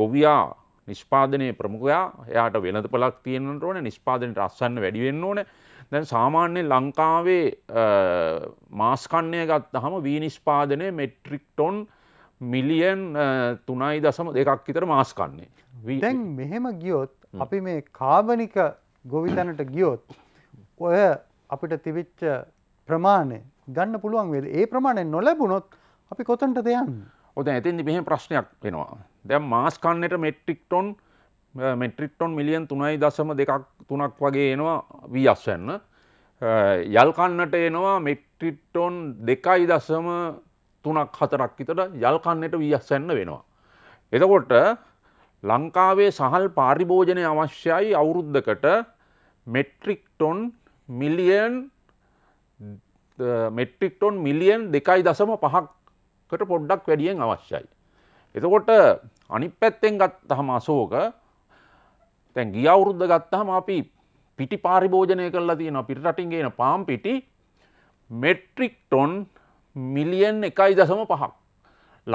ගොවයා නිෂ්පාදනය ප්‍රමුඛයා එයාට වෙනත පලක් තියෙනට ඕන නිෂ්පාදනයට අස්සන්න වැඩිවෙන්න ඕනේ දැන් සාමාන්‍ය ලංකාවේ මාස්කන්නය ගත් හම වීනිස්පාදනය මෙට්‍රික් ටොන් මිලියන් තුනයි දසම දෙකක් විතර මාස්කන්නේ දැන් මෙහෙම ගියොත් අපි මේ කාබනික ගොවිතැනට ගියොත් ඔය අපිට තිවිච්ච ප්‍රමාණය ගන්න පුළුවන් වෙද ඒ ප්‍රමාණය නොලැබුණොත් අපි කොතන්ට දෙයන් ඔද ඇතින්දි මෙහෙම ප්‍රශ්නයක් වෙනවා දැම් මාස්කන්නට මෙට්‍රික් ටොන් මෙට්‍රික්ටොන් මිලියන් තුනයි දසම දෙකක් තුනක් වගේ එනවා වී අස්වන්න යල්කන්නට එනවා මෙට්‍රිට්ටොන් දෙකයි දසම තුනක් හතරක් විතට යල්කන්නට වී අස්සන්න වෙනවා. එතකොට ලංකාවේ සහල් පාරිභෝජනය අවශ්‍යයි අවුරුද්ධකට මෙට්‍රික්ටොන් මිලියන් මෙට්‍රික්ටොන් මිලියන් දෙකයි දසම පහක්කට පොඩ්ඩක් වැඩියෙන් අවශ්‍යයි. එතකොට අනිත් පැත්තෙන් ගත් තහම අසෝක තැන් ගිය අවුරුද්ධ ගත්තහම අපි පිටි පාරිභෝජනය කරලා තියෙන පිට රටින්ගේන පාම් පිටි මෙට්‍රික් ටොන් මිලියන් එකයි දසම පහක්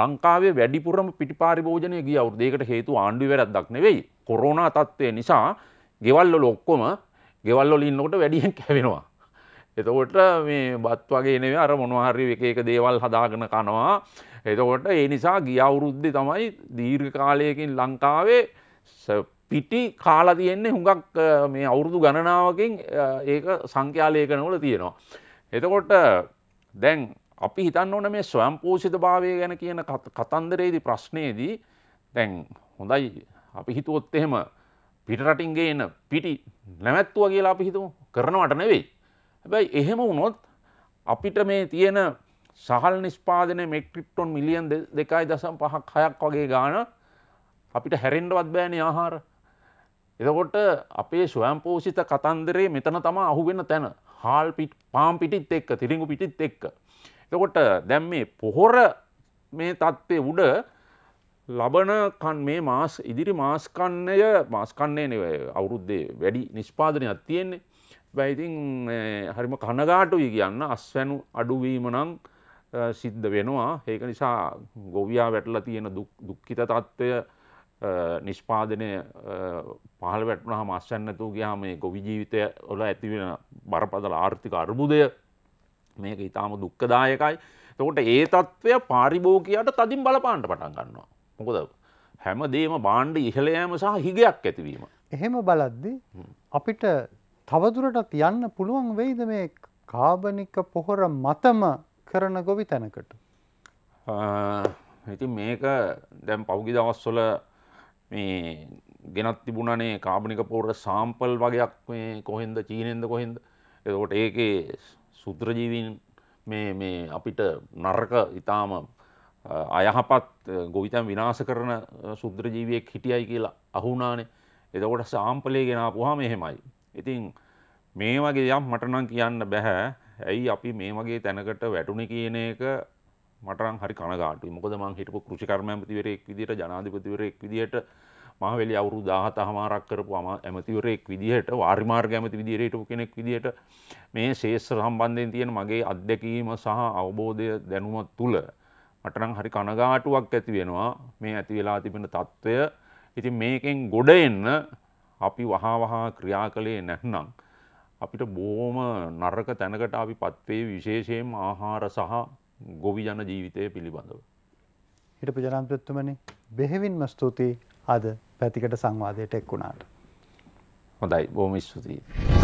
ලංකාවේ වැඩිපුරම පිටි පාරිභෝජනය ගිය අවුරුද්දේකට හේතු ආණ්ඩුව වැරද්දක් නෙවෙයි කොරෝනා තත්ත්වය නිසා ගෙවල් වල ඔක්කොම ගෙවල් වල ඉන්නකොට වැඩියෙන් කැවෙනවා එතකොට මේ බත් වගේ නෙවෙයි අර මොනවා හරි එක එක දේවල් හදාගෙන කනවා එතකොට ඒ නිසා ගිය අවුරුද්දේ තමයි දීර්ඝ කාලයකින් ලංකාවේ පිටි කාලා තියෙන්නේ හුඟක් මේ අවුරුදු ගණනාවකින් ඒක සංඛ්‍යාලේකනවල තියෙනවා. එතකොට දැන් අපි හිතන්න ඕන මේ ස්වයම්පෝෂිත භාවය ගැන කියන කතන්දරේදී ප්‍රශ්නයේදී දැන් හොඳයි අපි හිතුවොත් එහෙම පිටරටින් ගේන පිටි නැවැත්තුවා කියලා අපි හිතමු කරනවට නෙවෙයි. හැබැයි එහෙම වුණොත් අපිට මේ තියෙන සහල් නිස්පාදනය මෙක්ට්‍රිට්ටොන් මිලියන් දෙකයි දසම් පහක් හයක් වගේ ගාන අපිට හැරෙන්ඩවත් බෑන ආහාර එදකොට අපේ ස්වයම්පෝෂිත කතන්දරේ මෙතන තම අහුවෙන තැන හාල් පිට පාම් පිටිත් එක්ක තිරිඟු පිටිත් එක්ක. එතකොට දැම් මේ පොහොර මේ තත්ත්වය උඩ ලබනකන් මේ මාස් ඉදිරි මාස්කන්නය මාස්කන්නේ නව අවුරුද්දේ වැඩි නිෂ්පාදනයක් තියෙන්නේ බැයිතින් හරිම කණගාටුයි කියන්න අස්වැනු අඩුවීම නම් සිද්ධ වෙනවා ඒක නිසා ගොවයා වැටලා තියෙන දුක්කිත තත්ත්වය නිෂ්පාදනය පහළ වැටනහම අස්සන්නතු ගයාම මේ ගොවි ජීවිතය ඔල ඇතිවෙන බරපදල ආර්ථික අර්බුදය මේක ඉතාම දුක්කදායකයි තකොට ඒ තත්ත්වය පාරිභෝකයට තදින් බලපාන්ට පටන් ගන්නවා. මොකද හැම දේම බාණ්ඩ ඉහළයෑම සහ හිගයක් ඇතිවීම. එහෙම බලද්දි අපිට තවදුරටත් යන්න පුළුවන් වෙයිද මේ කාබනික පොහොර මතම කරන ගොවි තැනකට. ඉතින් මේක දැම් පෞගි දවස්වල මේ ගෙනත් තිබුණනේ කාබනික පෝර සාම්පල් වගේයක් මේ කොහෙන්ද චීනෙන්ද කොහෙන්ද එතකොට ඒකේ සුත්‍රජීවීන් මේ මේ අපිට නරක ඉතාම අයහපත් ගොවිතන් විනාශ කරන සුද්‍රජීවියෙක් හිටියයි කියලා අහුනානේ එතකොට සාම්පලේ ගෙනාපුහම එහෙමයි. ඉතින් මේ වගේ යම් මටනම් කියන්න බැහැ ඇයි අපි මේ වගේ තැනකට වැටුණ කියන එක මටරං හරි කනගාටු මොකද මං හිටපු කෘෂිකර්මඇමතිවරෙක් විදිට ජනාධිපතිවරෙක් විදිට මහවෙලි අවුරු දාහත හමාරක් කරපු අම ඇමතිවරෙක් විදිහට වාර්මාර්ග ඇමති විදිරයට කෙනෙක් විදිට මේ ශේෂ්‍ර සම්බන්ධයෙන් තියෙන මගේ අත්දැකීම සහ අවබෝධය දැනුම තුළ මටනම් හරි කනගාටුවක් ඇති වෙනවා මේ ඇති වෙලා තිබෙන තත්ත්වය ඉතින් මේකෙන් ගොඩ එන්න අපි වහා වහා ක්‍රියා කළේ නැත්නම් අපිට බොහොම නරක තැනකට අපි පත්වේ විශේෂයෙන් ආහාර සහ ගොවි ජන ජීවිතය පිළිබඳව. හිට පජනන්තත්තුමනි බෙහෙවින්ම ස්තුතියි අද පැතිකට සංවාදයට එක් වුණාට. හොඳයි බෝම ස්තුතියි.